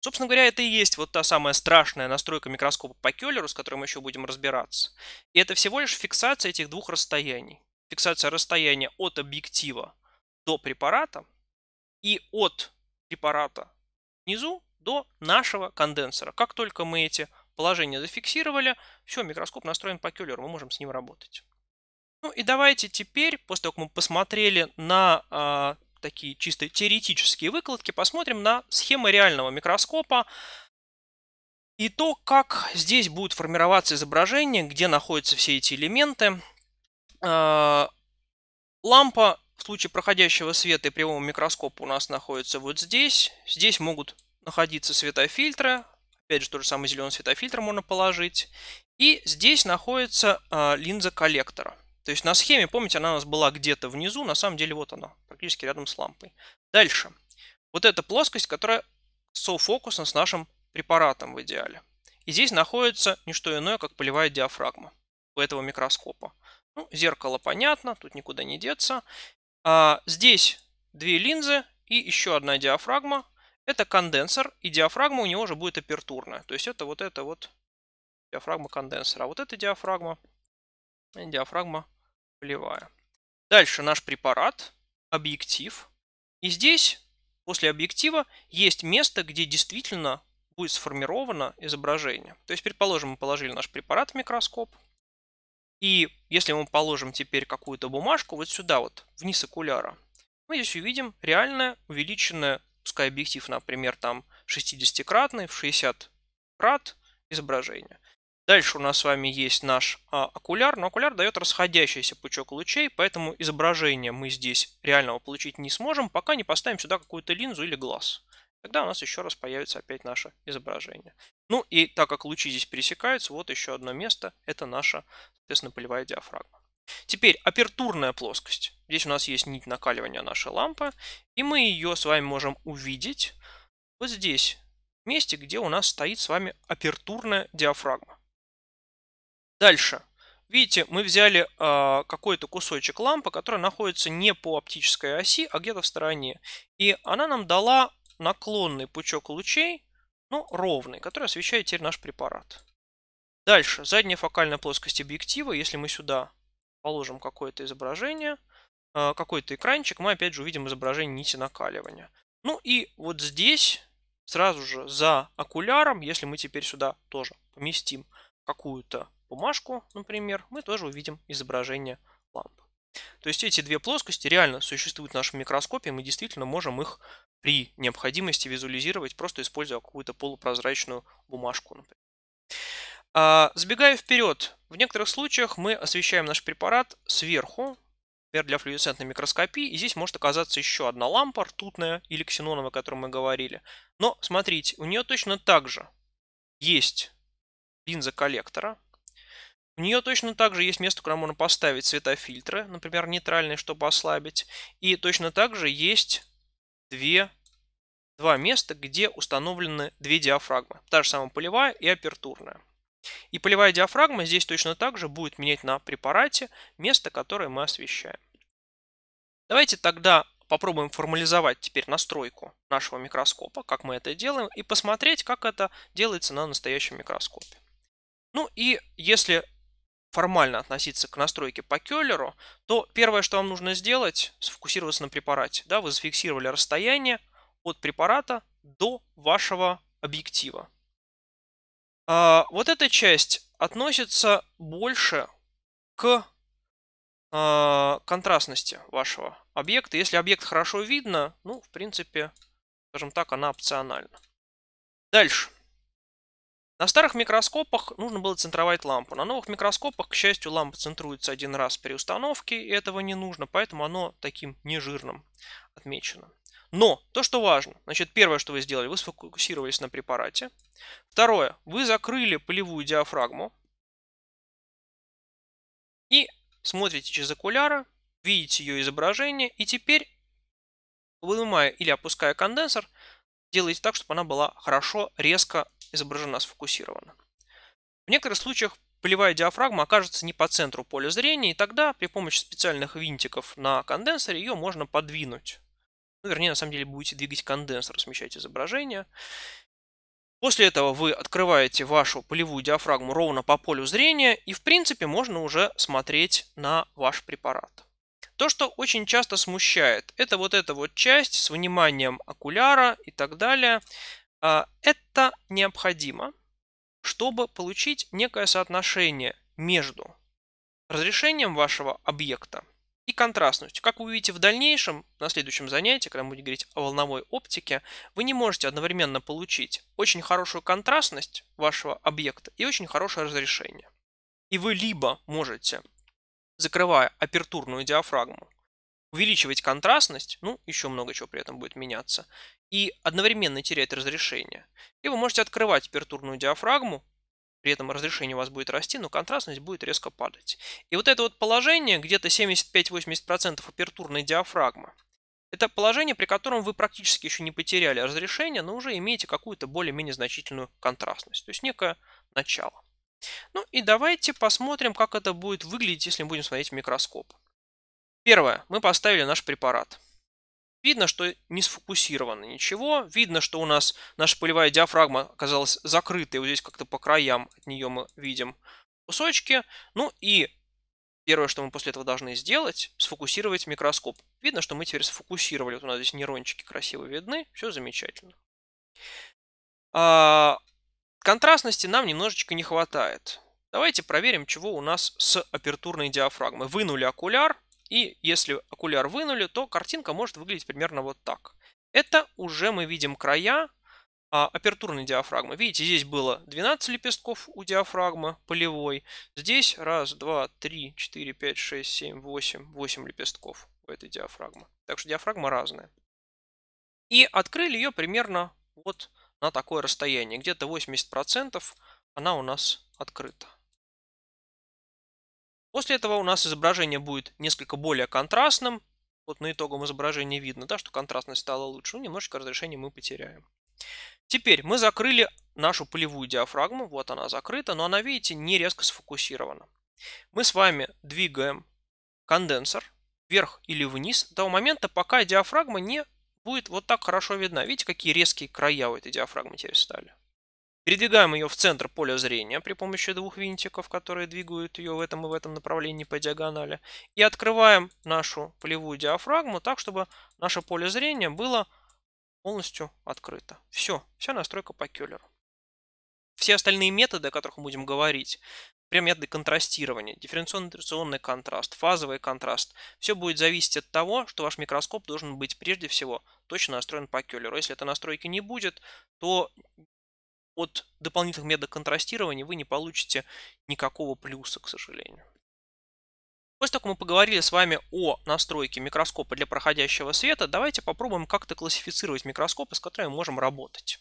Собственно говоря, это и есть вот та самая страшная настройка микроскопа по Келлеру, с которой мы еще будем разбираться. И это всего лишь фиксация этих двух расстояний фиксация расстояния от объектива до препарата и от препарата внизу до нашего конденсора. Как только мы эти положения зафиксировали, все, микроскоп настроен по келлеру, мы можем с ним работать. Ну и давайте теперь, после того, как мы посмотрели на а, такие чисто теоретические выкладки, посмотрим на схемы реального микроскопа и то, как здесь будут формироваться изображения, где находятся все эти элементы – а, лампа в случае проходящего света и прямого микроскопа у нас находится вот здесь. Здесь могут находиться светофильтры. Опять же, тот же самый зеленый светофильтр можно положить. И здесь находится э, линза коллектора. То есть на схеме, помните, она у нас была где-то внизу, на самом деле вот она, практически рядом с лампой. Дальше. Вот эта плоскость, которая софокусна с нашим препаратом в идеале. И здесь находится не что иное, как полевая диафрагма у этого микроскопа. Ну, зеркало понятно, тут никуда не деться. А, здесь две линзы и еще одна диафрагма. Это конденсер и диафрагма у него уже будет апертурная. То есть это вот эта вот диафрагма конденсера, А вот эта диафрагма, э, диафрагма полевая. Дальше наш препарат, объектив. И здесь после объектива есть место, где действительно будет сформировано изображение. То есть, предположим, мы положили наш препарат в микроскоп – и если мы положим теперь какую-то бумажку вот сюда вот, вниз окуляра, мы здесь увидим реальное увеличенное, пускай объектив, например, там 60-кратный, в 60 крат изображение. Дальше у нас с вами есть наш а, окуляр, но окуляр дает расходящийся пучок лучей, поэтому изображение мы здесь реального получить не сможем, пока не поставим сюда какую-то линзу или глаз. Тогда у нас еще раз появится опять наше изображение. Ну и так как лучи здесь пересекаются, вот еще одно место, это наша, соответственно, полевая диафрагма. Теперь апертурная плоскость. Здесь у нас есть нить накаливания нашей лампы, и мы ее с вами можем увидеть вот здесь, в месте, где у нас стоит с вами апертурная диафрагма. Дальше. Видите, мы взяли э, какой-то кусочек лампы, который находится не по оптической оси, а где-то в стороне. И она нам дала наклонный пучок лучей, ну ровный, который освещает теперь наш препарат. Дальше, задняя фокальная плоскость объектива, если мы сюда положим какое-то изображение, а, какой-то экранчик, мы опять же увидим изображение нити накаливания. Ну и вот здесь, сразу же за окуляром, если мы теперь сюда тоже поместим какую-то бумажку, например, мы тоже увидим изображение лампы. То есть эти две плоскости реально существуют в нашем микроскопе, и мы действительно можем их при необходимости визуализировать, просто используя какую-то полупрозрачную бумажку, например. А, вперед, в некоторых случаях мы освещаем наш препарат сверху, например, для флюоресцентной микроскопии, и здесь может оказаться еще одна лампа ртутная или ксеноновая, о которой мы говорили. Но смотрите, у нее точно так же есть линза коллектора, у нее точно также есть место, куда можно поставить светофильтры, например, нейтральные, чтобы ослабить. И точно также есть две, два места, где установлены две диафрагмы. Та же самая полевая и апертурная. И полевая диафрагма здесь точно так же будет менять на препарате место, которое мы освещаем. Давайте тогда попробуем формализовать теперь настройку нашего микроскопа, как мы это делаем, и посмотреть, как это делается на настоящем микроскопе. Ну и если формально относиться к настройке по келлеру, то первое, что вам нужно сделать, сфокусироваться на препарате. Да, вы зафиксировали расстояние от препарата до вашего объектива. А, вот эта часть относится больше к а, контрастности вашего объекта. Если объект хорошо видно, ну, в принципе, скажем так, она опциональна. Дальше. На старых микроскопах нужно было центровать лампу. На новых микроскопах, к счастью, лампа центруется один раз при установке, и этого не нужно, поэтому оно таким нежирным отмечено. Но то, что важно, значит, первое, что вы сделали, вы сфокусировались на препарате. Второе, вы закрыли полевую диафрагму и смотрите через окуляра, видите ее изображение, и теперь, вынимая или опуская конденсор, делаете так, чтобы она была хорошо, резко изображена сфокусирована. В некоторых случаях полевая диафрагма окажется не по центру поля зрения, и тогда при помощи специальных винтиков на конденсоре ее можно подвинуть. Ну, вернее, на самом деле будете двигать конденсор, смещать изображение. После этого вы открываете вашу полевую диафрагму ровно по полю зрения, и в принципе можно уже смотреть на ваш препарат. То, что очень часто смущает, это вот эта вот часть с вниманием окуляра и так далее. А, это необходимо, чтобы получить некое соотношение между разрешением вашего объекта и контрастностью. Как вы увидите в дальнейшем, на следующем занятии, когда мы будем говорить о волновой оптике, вы не можете одновременно получить очень хорошую контрастность вашего объекта и очень хорошее разрешение. И вы либо можете, закрывая апертурную диафрагму, увеличивать контрастность, ну, еще много чего при этом будет меняться, и одновременно терять разрешение. И вы можете открывать апертурную диафрагму, при этом разрешение у вас будет расти, но контрастность будет резко падать. И вот это вот положение, где-то 75-80% апертурной диафрагмы, это положение, при котором вы практически еще не потеряли разрешение, но уже имеете какую-то более-менее значительную контрастность, то есть некое начало. Ну и давайте посмотрим, как это будет выглядеть, если мы будем смотреть в микроскоп. Первое. Мы поставили наш препарат. Видно, что не сфокусировано ничего. Видно, что у нас наша полевая диафрагма оказалась закрытой. Вот здесь как-то по краям от нее мы видим кусочки. Ну и первое, что мы после этого должны сделать, сфокусировать микроскоп. Видно, что мы теперь сфокусировали. Вот у нас здесь нейрончики красиво видны. Все замечательно. А, контрастности нам немножечко не хватает. Давайте проверим, чего у нас с апертурной диафрагмой. Вынули окуляр, и если окуляр вынули, то картинка может выглядеть примерно вот так. Это уже мы видим края а, апертурной диафрагмы. Видите, здесь было 12 лепестков у диафрагмы полевой. Здесь 1, 2, 3, 4, 5, 6, 7, 8, 8 лепестков у этой диафрагмы. Так что диафрагма разная. И открыли ее примерно вот на такое расстояние. Где-то 80% она у нас открыта. После этого у нас изображение будет несколько более контрастным. Вот на итогом изображения видно, да, что контрастность стала лучше. Ну, немножечко разрешение мы потеряем. Теперь мы закрыли нашу полевую диафрагму. Вот она закрыта, но она, видите, не резко сфокусирована. Мы с вами двигаем конденсор вверх или вниз до момента, пока диафрагма не будет вот так хорошо видна. Видите, какие резкие края у этой диафрагмы теперь стали. Передвигаем ее в центр поля зрения при помощи двух винтиков, которые двигают ее в этом и в этом направлении по диагонали. И открываем нашу полевую диафрагму так, чтобы наше поле зрения было полностью открыто. Все, вся настройка по келлеру. Все остальные методы, о которых мы будем говорить, прям методы контрастирования, дифференциационный контраст, фазовый контраст. Все будет зависеть от того, что ваш микроскоп должен быть прежде всего точно настроен по келлеру. Если этой настройки не будет, то от дополнительных методов контрастирования вы не получите никакого плюса, к сожалению. После того, как мы поговорили с вами о настройке микроскопа для проходящего света, давайте попробуем как-то классифицировать микроскопы, с которыми мы можем работать.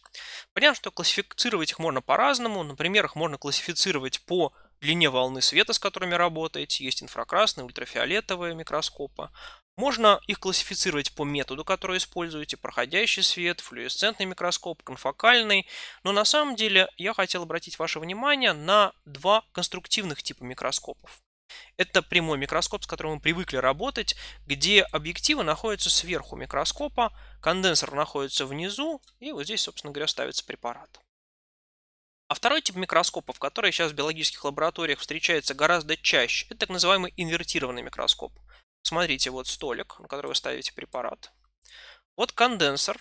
Понятно, что классифицировать их можно по-разному. Например, их можно классифицировать по длине волны света, с которыми работаете, есть инфракрасные, ультрафиолетовые микроскопы. Можно их классифицировать по методу, который используете, проходящий свет, флуоресцентный микроскоп, конфокальный. Но на самом деле я хотел обратить ваше внимание на два конструктивных типа микроскопов. Это прямой микроскоп, с которым мы привыкли работать, где объективы находятся сверху микроскопа, конденсор находится внизу, и вот здесь, собственно говоря, ставится препарат. А второй тип микроскопов, который сейчас в биологических лабораториях встречается гораздо чаще, это так называемый инвертированный микроскоп. Смотрите, вот столик, на который вы ставите препарат. Вот конденсер,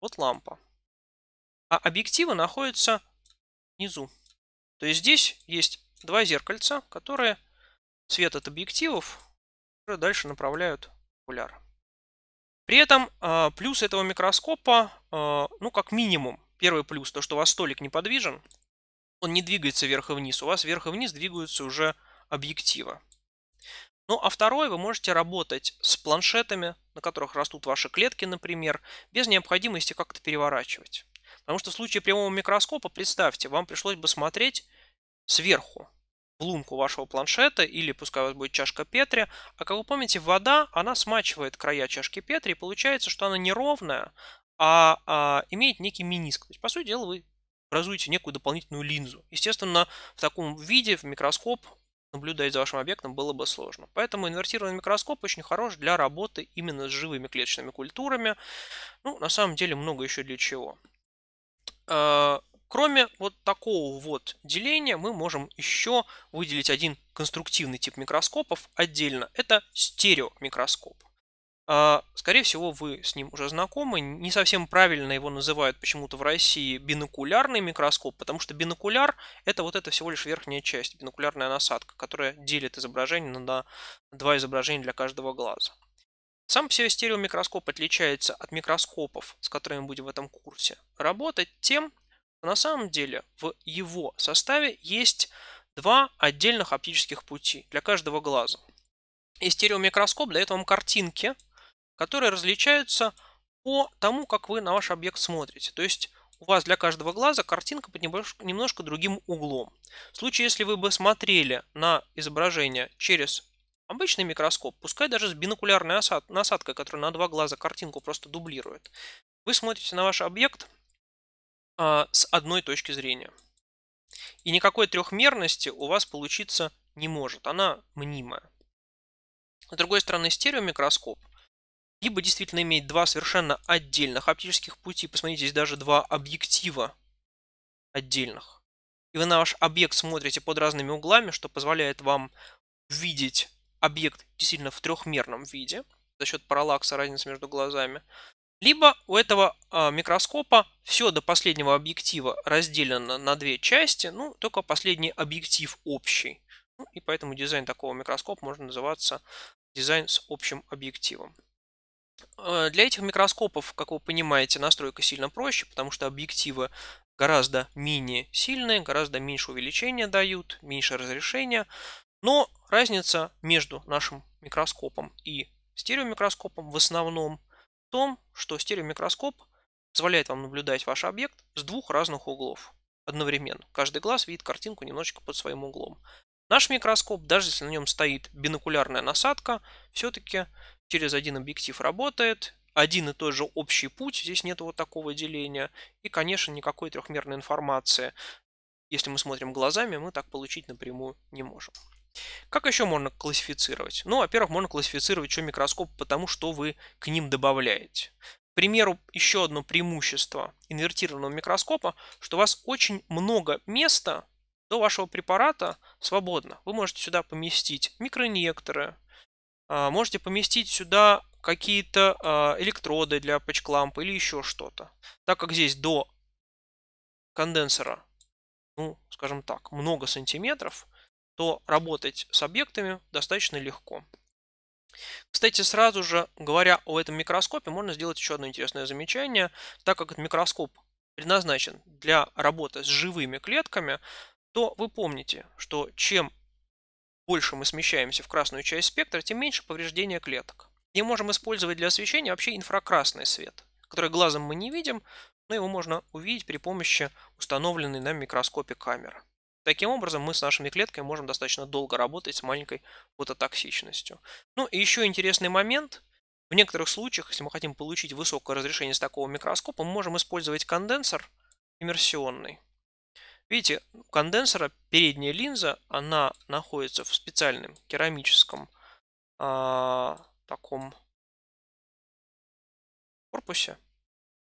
вот лампа. А объективы находятся внизу. То есть здесь есть два зеркальца, которые свет от объективов уже дальше направляют в окуляр. При этом а, плюс этого микроскопа, а, ну как минимум, Первый плюс, то что у вас столик неподвижен, он не двигается вверх и вниз, у вас вверх и вниз двигаются уже объектива. Ну а второй, вы можете работать с планшетами, на которых растут ваши клетки, например, без необходимости как-то переворачивать. Потому что в случае прямого микроскопа, представьте, вам пришлось бы смотреть сверху, в лунку вашего планшета или пускай у вас будет чашка Петри. А как вы помните, вода, она смачивает края чашки Петри, и получается, что она неровная, а, а имеет некий миниск. То есть, по сути дела, вы образуете некую дополнительную линзу. Естественно, в таком виде в микроскоп наблюдать за вашим объектом было бы сложно. Поэтому инвертированный микроскоп очень хорош для работы именно с живыми клеточными культурами. Ну, на самом деле много еще для чего. Э, кроме вот такого вот деления мы можем еще выделить один конструктивный тип микроскопов отдельно. Это стереомикроскоп. А, скорее всего, вы с ним уже знакомы. Не совсем правильно его называют почему-то в России бинокулярный микроскоп, потому что бинокуляр – это вот эта всего лишь верхняя часть, бинокулярная насадка, которая делит изображение на два изображения для каждого глаза. Сам по себе стереомикроскоп отличается от микроскопов, с которыми мы будем в этом курсе работать, тем, что на самом деле в его составе есть два отдельных оптических пути для каждого глаза. И стереомикроскоп дает вам картинки – которые различаются по тому, как вы на ваш объект смотрите. То есть у вас для каждого глаза картинка под немножко другим углом. В случае, если вы бы смотрели на изображение через обычный микроскоп, пускай даже с бинокулярной насадкой, которая на два глаза картинку просто дублирует, вы смотрите на ваш объект а, с одной точки зрения. И никакой трехмерности у вас получиться не может. Она мнимая. С другой стороны, стереомикроскоп либо действительно иметь два совершенно отдельных оптических пути. Посмотрите, здесь даже два объектива отдельных. И вы на ваш объект смотрите под разными углами, что позволяет вам видеть объект действительно в трехмерном виде за счет параллакса разницы между глазами. Либо у этого а, микроскопа все до последнего объектива разделено на две части, ну, только последний объектив общий. Ну, и поэтому дизайн такого микроскопа можно называться дизайн с общим объективом. Э, для этих микроскопов, как вы понимаете, настройка сильно проще, потому что объективы гораздо менее сильные, гораздо меньше увеличения дают, меньше разрешения. Но разница между нашим микроскопом и стереомикроскопом в основном в том, что стереомикроскоп позволяет вам наблюдать ваш объект с двух разных углов одновременно. Каждый глаз видит картинку немножечко под своим углом. Наш микроскоп, даже если на нем стоит бинокулярная насадка, все-таки через один объектив работает, один и тот же общий путь, здесь нет вот такого деления, и, конечно, никакой трехмерной информации. Если мы смотрим глазами, мы так получить напрямую не можем. Как еще можно классифицировать? Ну, во-первых, можно классифицировать еще микроскоп потому, что вы к ним добавляете. К примеру, еще одно преимущество инвертированного микроскопа, что у вас очень много места до вашего препарата свободно. Вы можете сюда поместить микроинъекторы, а, можете поместить сюда какие-то а, электроды для патч лампы или еще что-то. Так как здесь до конденсора, ну, скажем так, много сантиметров, то работать с объектами достаточно легко. Кстати, сразу же, говоря о этом микроскопе, можно сделать еще одно интересное замечание. Так как этот микроскоп предназначен для работы с живыми клетками, то вы помните, что чем больше мы смещаемся в красную часть спектра, тем меньше повреждения клеток. И можем использовать для освещения вообще инфракрасный свет, который глазом мы не видим, но его можно увидеть при помощи установленной на микроскопе камеры. Таким образом, мы с нашими клетками можем достаточно долго работать с маленькой фототоксичностью. Ну и еще интересный момент. В некоторых случаях, если мы хотим получить высокое разрешение с такого микроскопа, мы можем использовать конденсер иммерсионный. Видите, у ну, конденсора передняя линза, она находится в специальном керамическом а, таком корпусе,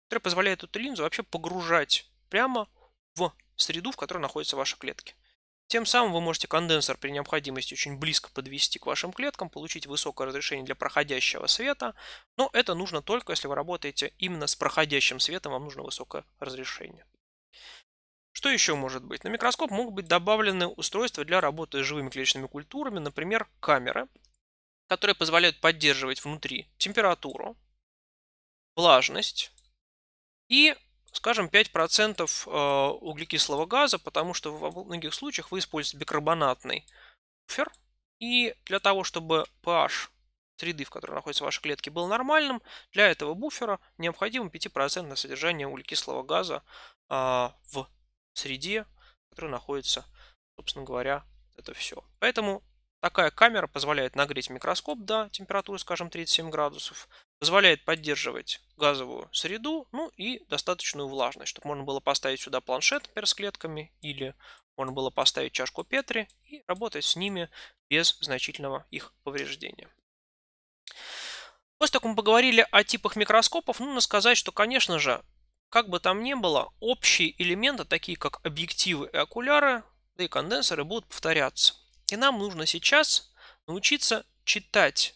который позволяет эту линзу вообще погружать прямо в среду, в которой находятся ваши клетки. Тем самым вы можете конденсор при необходимости очень близко подвести к вашим клеткам, получить высокое разрешение для проходящего света, но это нужно только, если вы работаете именно с проходящим светом, вам нужно высокое разрешение. Что еще может быть? На микроскоп могут быть добавлены устройства для работы с живыми клеточными культурами, например, камеры, которые позволяют поддерживать внутри температуру, влажность и, скажем, 5% э, углекислого газа, потому что во многих случаях вы используете бикарбонатный буфер, и для того, чтобы pH среды, в которой находятся ваши клетки, был нормальным, для этого буфера необходимо 5% содержание углекислого газа э, в среде, в которой находится, собственно говоря, это все. Поэтому такая камера позволяет нагреть микроскоп до температуры, скажем, 37 градусов, позволяет поддерживать газовую среду, ну и достаточную влажность, чтобы можно было поставить сюда планшет, с клетками, или можно было поставить чашку Петри и работать с ними без значительного их повреждения. После того, как мы поговорили о типах микроскопов, нужно сказать, что, конечно же, как бы там ни было, общие элементы, такие как объективы и окуляры, да и конденсоры будут повторяться. И нам нужно сейчас научиться читать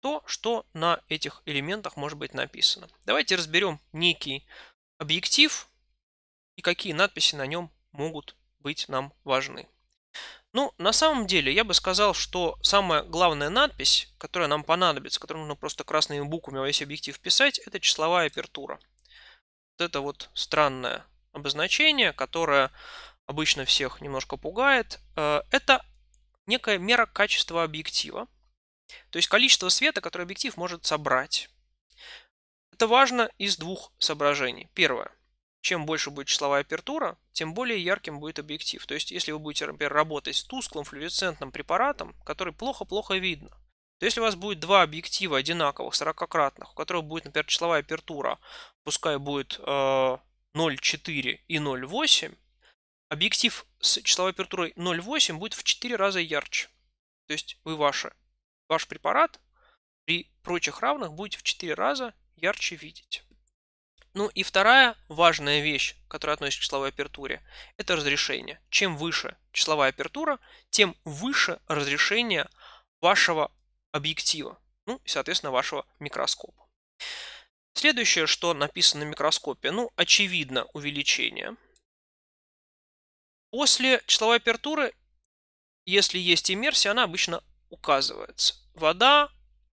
то, что на этих элементах может быть написано. Давайте разберем некий объектив и какие надписи на нем могут быть нам важны. Ну, на самом деле, я бы сказал, что самая главная надпись, которая нам понадобится, которую нужно просто красными буквами во весь объектив писать, это числовая апертура вот это вот странное обозначение, которое обычно всех немножко пугает, э, это некая мера качества объектива. То есть количество света, которое объектив может собрать. Это важно из двух соображений. Первое. Чем больше будет числовая апертура, тем более ярким будет объектив. То есть, если вы будете, например, работать с тусклым флюоресцентным препаратом, который плохо-плохо видно, то если у вас будет два объектива одинаковых, 40-кратных, у которых будет, например, числовая апертура, пускай будет 0,4 э, и 0,8, объектив с числовой апертурой 0,8 будет в 4 раза ярче. То есть вы ваши, ваш препарат при прочих равных будете в 4 раза ярче видеть. Ну и вторая важная вещь, которая относится к числовой апертуре, это разрешение. Чем выше числовая апертура, тем выше разрешение вашего объектива, ну и, соответственно, вашего микроскопа. Следующее, что написано на микроскопе, ну, очевидно, увеличение. После числовой апертуры, если есть иммерсия, она обычно указывается. Вода,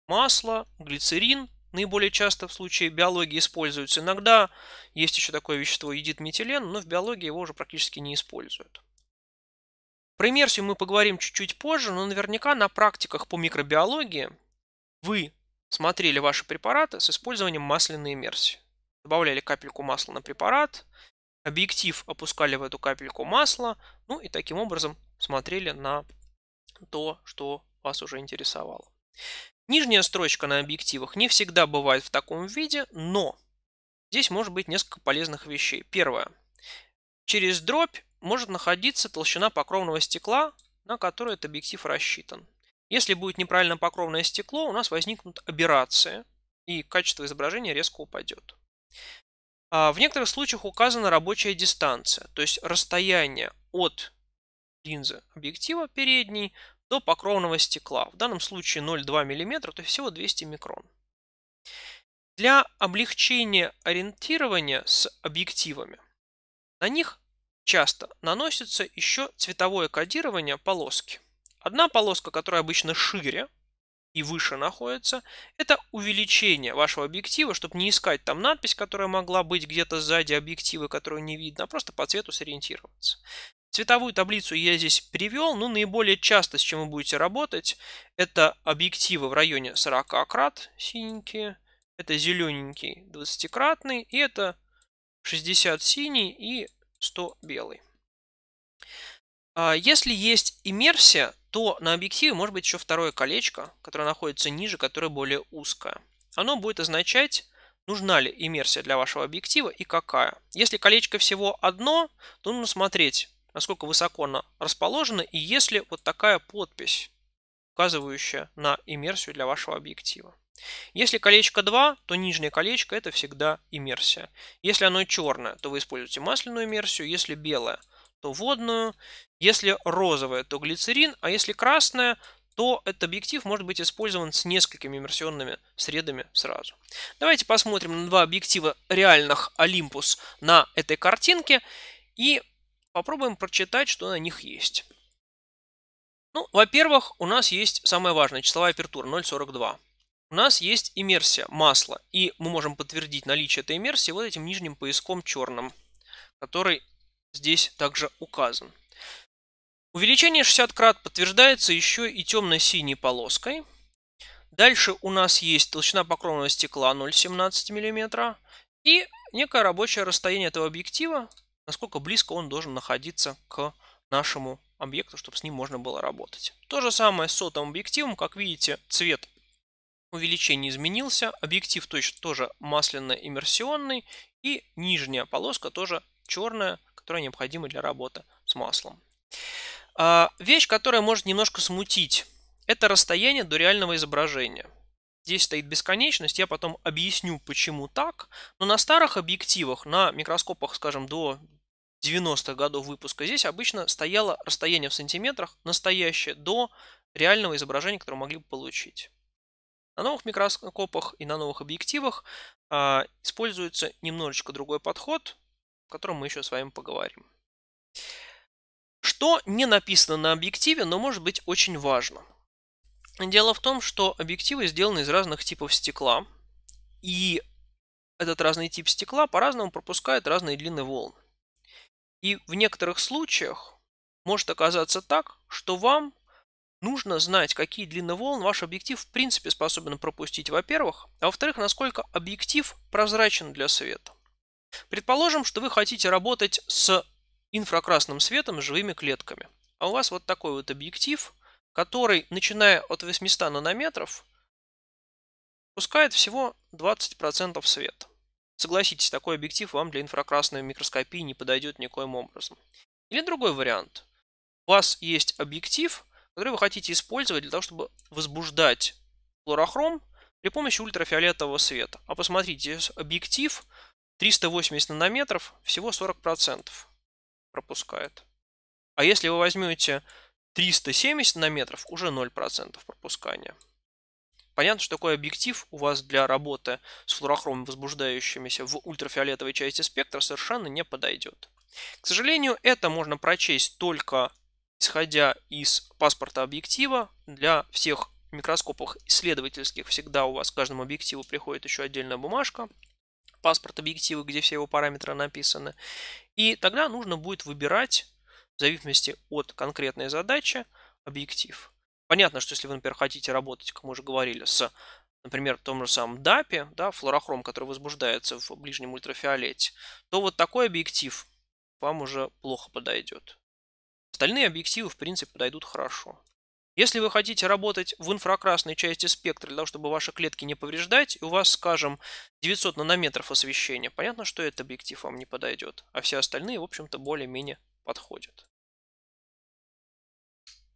масло, глицерин наиболее часто в случае биологии используются. Иногда есть еще такое вещество едит метилен, но в биологии его уже практически не используют. Про иммерсию мы поговорим чуть-чуть позже, но наверняка на практиках по микробиологии вы смотрели ваши препараты с использованием масляной иммерсии. Добавляли капельку масла на препарат, объектив опускали в эту капельку масла, ну и таким образом смотрели на то, что вас уже интересовало. Нижняя строчка на объективах не всегда бывает в таком виде, но здесь может быть несколько полезных вещей. Первое. Через дробь может находиться толщина покровного стекла, на которое этот объектив рассчитан. Если будет неправильно покровное стекло, у нас возникнут аберрации, и качество изображения резко упадет. А, в некоторых случаях указана рабочая дистанция, то есть расстояние от линзы объектива передней до покровного стекла. В данном случае 0,2 мм, то есть всего 200 микрон. Для облегчения ориентирования с объективами на них часто наносится еще цветовое кодирование полоски. Одна полоска, которая обычно шире и выше находится, это увеличение вашего объектива, чтобы не искать там надпись, которая могла быть где-то сзади объектива, которую не видно, а просто по цвету сориентироваться. Цветовую таблицу я здесь привел, но ну, наиболее часто, с чем вы будете работать, это объективы в районе 40 крат синенькие, это зелененький 20-кратный, и это 60 синий и что белый. А, если есть иммерсия, то на объективе может быть еще второе колечко, которое находится ниже, которое более узкое. Оно будет означать, нужна ли иммерсия для вашего объектива и какая. Если колечко всего одно, то нужно смотреть, насколько высоко оно расположено и есть ли вот такая подпись, указывающая на иммерсию для вашего объектива. Если колечко 2, то нижнее колечко это всегда иммерсия. Если оно черное, то вы используете масляную иммерсию, если белое, то водную, если розовое, то глицерин, а если красное, то этот объектив может быть использован с несколькими иммерсионными средами сразу. Давайте посмотрим на два объектива реальных Olympus на этой картинке и попробуем прочитать, что на них есть. Ну, во-первых, у нас есть самая важная числовая апертура 0,42 у нас есть иммерсия, масла, и мы можем подтвердить наличие этой иммерсии вот этим нижним пояском черным, который здесь также указан. Увеличение 60 крат подтверждается еще и темно-синей полоской. Дальше у нас есть толщина покровного стекла 0,17 мм и некое рабочее расстояние этого объектива, насколько близко он должен находиться к нашему объекту, чтобы с ним можно было работать. То же самое с сотым объективом. Как видите, цвет Увеличение не изменился, объектив точно тоже масляно-иммерсионный и нижняя полоска тоже черная, которая необходима для работы с маслом. А, вещь, которая может немножко смутить, это расстояние до реального изображения. Здесь стоит бесконечность, я потом объясню, почему так. Но на старых объективах, на микроскопах, скажем, до 90-х годов выпуска, здесь обычно стояло расстояние в сантиметрах настоящее до реального изображения, которое могли бы получить. На новых микроскопах и на новых объективах а, используется немножечко другой подход, о котором мы еще с вами поговорим. Что не написано на объективе, но может быть очень важно. Дело в том, что объективы сделаны из разных типов стекла, и этот разный тип стекла по-разному пропускает разные длины волн. И в некоторых случаях может оказаться так, что вам Нужно знать, какие длины волн ваш объектив в принципе способен пропустить, во-первых, а во-вторых, насколько объектив прозрачен для света. Предположим, что вы хотите работать с инфракрасным светом с живыми клетками. А у вас вот такой вот объектив, который, начиная от 800 нанометров, пускает всего 20% света. Согласитесь, такой объектив вам для инфракрасной микроскопии не подойдет никоим образом. Или другой вариант. У вас есть объектив, которые вы хотите использовать для того, чтобы возбуждать флорохром при помощи ультрафиолетового света. А посмотрите, объектив 380 нанометров, всего 40% пропускает. А если вы возьмете 370 нанометров, уже 0% пропускания. Понятно, что такой объектив у вас для работы с флуорохромом, возбуждающимися в ультрафиолетовой части спектра, совершенно не подойдет. К сожалению, это можно прочесть только исходя из паспорта объектива, для всех микроскопов исследовательских всегда у вас к каждому объективу приходит еще отдельная бумажка, паспорт объектива, где все его параметры написаны. И тогда нужно будет выбирать, в зависимости от конкретной задачи, объектив. Понятно, что если вы, например, хотите работать, как мы уже говорили, с, например, том же самом DAPI, да, флорохром, который возбуждается в ближнем ультрафиолете, то вот такой объектив вам уже плохо подойдет остальные объективы, в принципе, подойдут хорошо. Если вы хотите работать в инфракрасной части спектра для того, чтобы ваши клетки не повреждать, и у вас, скажем, 900 нанометров освещения, понятно, что этот объектив вам не подойдет, а все остальные, в общем-то, более-менее подходят.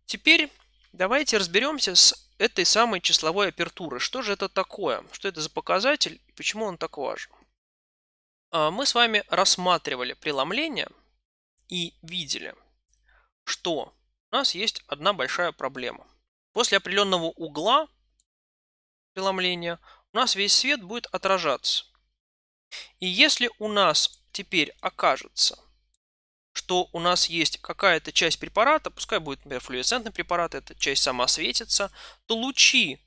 Теперь давайте разберемся с этой самой числовой апертурой. Что же это такое? Что это за показатель и почему он так важен? А, мы с вами рассматривали преломление и видели – что у нас есть одна большая проблема. После определенного угла преломления у нас весь свет будет отражаться. И если у нас теперь окажется, что у нас есть какая-то часть препарата, пускай будет, например, флуоресцентный препарат, эта часть сама светится, то лучи,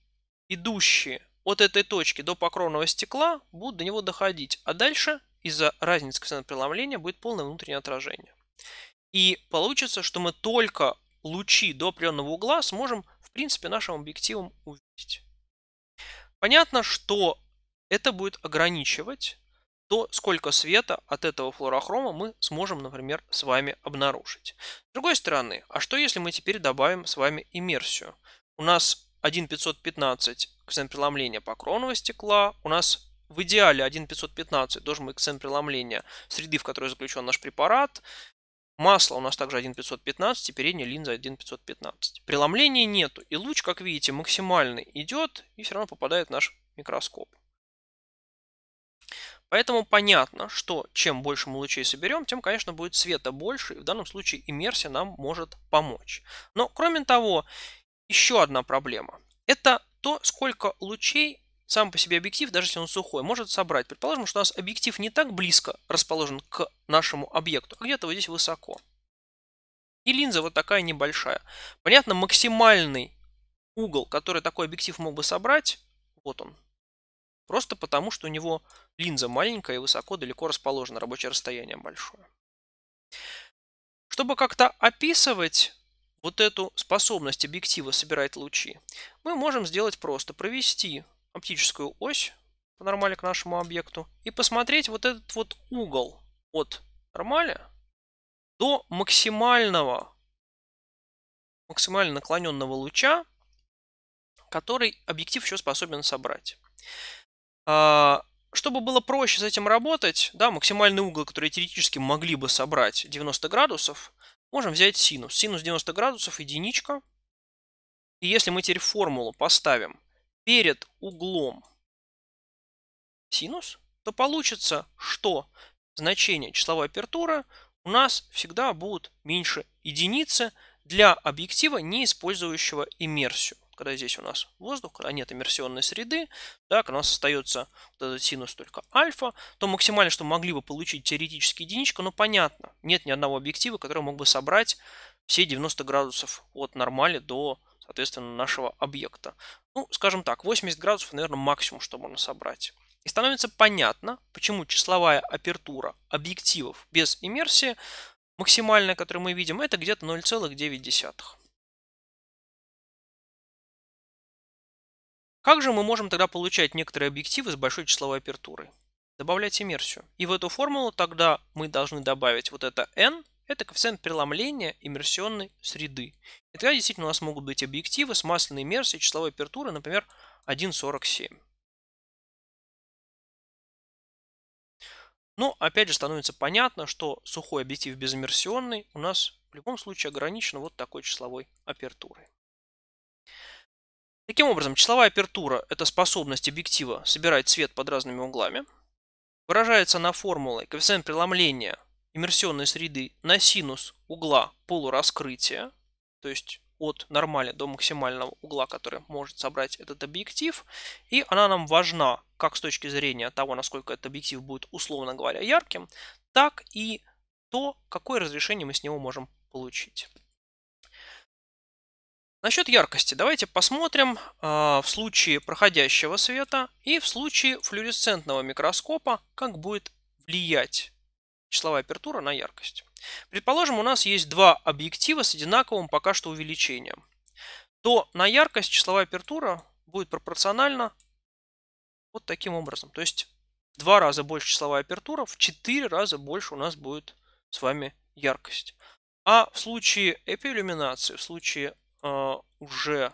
идущие от этой точки до покровного стекла, будут до него доходить. А дальше из-за разницы коэффициента преломления будет полное внутреннее отражение. И получится, что мы только лучи до определенного угла сможем, в принципе, нашим объективом увидеть. Понятно, что это будет ограничивать то, сколько света от этого флуорохрома мы сможем, например, с вами обнаружить. С другой стороны, а что если мы теперь добавим с вами иммерсию? У нас 1,515 коэффициент преломления по стекла, у нас в идеале 1,515 должен быть коэффициент преломления среды, в которой заключен наш препарат, Масло у нас также 1,515 и передняя линза 1,515. Преломления нету. И луч, как видите, максимальный идет и все равно попадает в наш микроскоп. Поэтому понятно, что чем больше мы лучей соберем, тем, конечно, будет света больше. И в данном случае иммерсия нам может помочь. Но, кроме того, еще одна проблема. Это то, сколько лучей сам по себе объектив, даже если он сухой, может собрать. Предположим, что у нас объектив не так близко расположен к нашему объекту, а где-то вот здесь высоко. И линза вот такая небольшая. Понятно, максимальный угол, который такой объектив мог бы собрать, вот он. Просто потому, что у него линза маленькая и высоко далеко расположена, рабочее расстояние большое. Чтобы как-то описывать вот эту способность объектива собирать лучи, мы можем сделать просто провести оптическую ось по нормали к нашему объекту и посмотреть вот этот вот угол от нормали до максимального, максимально наклоненного луча, который объектив еще способен собрать. А, чтобы было проще с этим работать, да, максимальный угол, который теоретически могли бы собрать 90 градусов, можем взять синус. Синус 90 градусов единичка. И если мы теперь формулу поставим перед углом синус, то получится, что значение числовой апертуры у нас всегда будут меньше единицы для объектива, не использующего иммерсию. Когда здесь у нас воздух, когда нет иммерсионной среды, так у нас остается вот этот синус только альфа, то максимально, что мы могли бы получить теоретически единичку, но понятно, нет ни одного объектива, который мог бы собрать все 90 градусов от нормали до соответственно, нашего объекта. Ну, скажем так, 80 градусов, наверное, максимум, что можно собрать. И становится понятно, почему числовая апертура объективов без иммерсии, максимальная, которую мы видим, это где-то 0,9. Как же мы можем тогда получать некоторые объективы с большой числовой апертурой? Добавлять иммерсию. И в эту формулу тогда мы должны добавить вот это n, это коэффициент преломления иммерсионной среды. И тогда действительно у нас могут быть объективы с масляной мерсией числовой апертуры, например, 1.47. Но опять же становится понятно, что сухой объектив безиммерсионный у нас в любом случае ограничен вот такой числовой апертурой. Таким образом, числовая апертура – это способность объектива собирать свет под разными углами. Выражается она формулой коэффициент преломления иммерсионной среды на синус угла полураскрытия – то есть от нормали до максимального угла, который может собрать этот объектив. И она нам важна как с точки зрения того, насколько этот объектив будет, условно говоря, ярким, так и то, какое разрешение мы с него можем получить. Насчет яркости. Давайте посмотрим э, в случае проходящего света и в случае флюоресцентного микроскопа, как будет влиять числовая апертура на яркость. Предположим, у нас есть два объектива с одинаковым пока что увеличением. То на яркость числовая апертура будет пропорциональна вот таким образом. То есть в два раза больше числовая апертура, в четыре раза больше у нас будет с вами яркость. А в случае эпииллюминации, в случае э, уже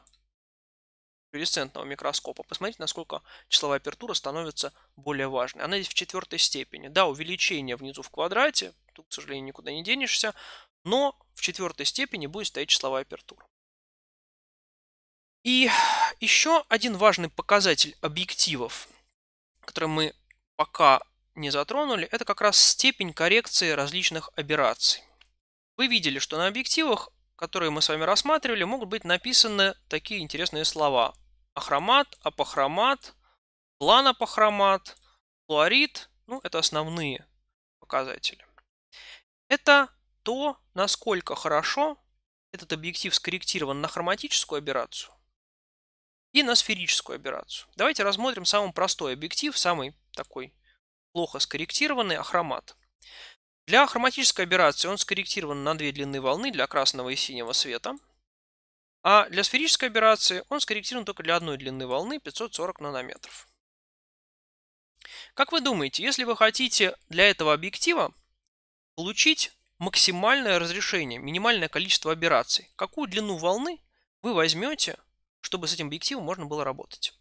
флюоресцентного микроскопа, посмотрите, насколько числовая апертура становится более важной. Она здесь в четвертой степени. Да, увеличение внизу в квадрате Тут, к сожалению, никуда не денешься. Но в четвертой степени будет стоять числовая апертура. И еще один важный показатель объективов, который мы пока не затронули, это как раз степень коррекции различных операций. Вы видели, что на объективах, которые мы с вами рассматривали, могут быть написаны такие интересные слова. Ахромат, апохромат, планопохромат, флуорид. Ну, это основные показатели. Это то, насколько хорошо этот объектив скорректирован на хроматическую аберрацию и на сферическую аберрацию. Давайте рассмотрим самый простой объектив, самый такой плохо скорректированный ахромат. Для хроматической аберрации он скорректирован на две длины волны для красного и синего света. А для сферической аберрации он скорректирован только для одной длины волны 540 нанометров. Как вы думаете, если вы хотите для этого объектива Получить максимальное разрешение, минимальное количество операций. Какую длину волны вы возьмете, чтобы с этим объективом можно было работать?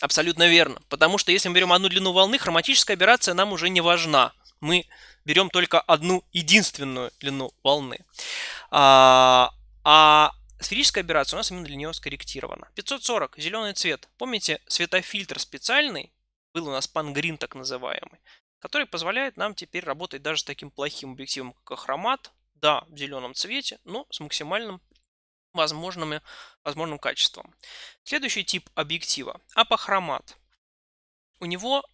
Абсолютно верно. Потому что если мы берем одну длину волны, хроматическая операция нам уже не важна. Мы берем только одну единственную длину волны. А, а сферическая операция у нас именно для нее скорректирована. 540, зеленый цвет. Помните, светофильтр специальный, был у нас пангрин так называемый который позволяет нам теперь работать даже с таким плохим объективом, как хромат, да, в зеленом цвете, но с максимальным возможным, возможным качеством. Следующий тип объектива – апохромат. У него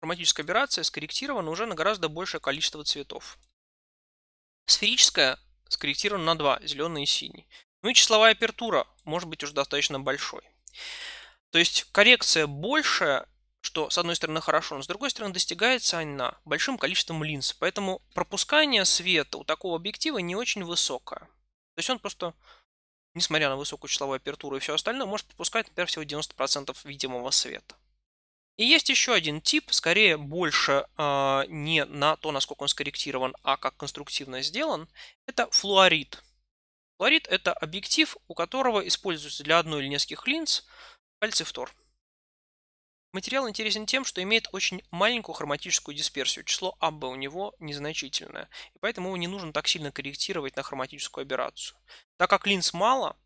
хроматическая операция скорректирована уже на гораздо большее количество цветов. Сферическая скорректирована на 2, зеленый и синий. Ну и числовая апертура может быть уже достаточно большой. То есть коррекция большая что, с одной стороны, хорошо, но с другой стороны, достигается она большим количеством линз. Поэтому пропускание света у такого объектива не очень высокое. То есть он просто, несмотря на высокую числовую апертуру и все остальное, может пропускать, например, всего 90% видимого света. И есть еще один тип, скорее больше э, не на то, насколько он скорректирован, а как конструктивно сделан, это флуорид. Флуорид – это объектив, у которого используется для одной или нескольких линз кальций-фтор. Материал интересен тем, что имеет очень маленькую хроматическую дисперсию. Число абба у него незначительное, и поэтому его не нужно так сильно корректировать на хроматическую операцию. Так как линз мало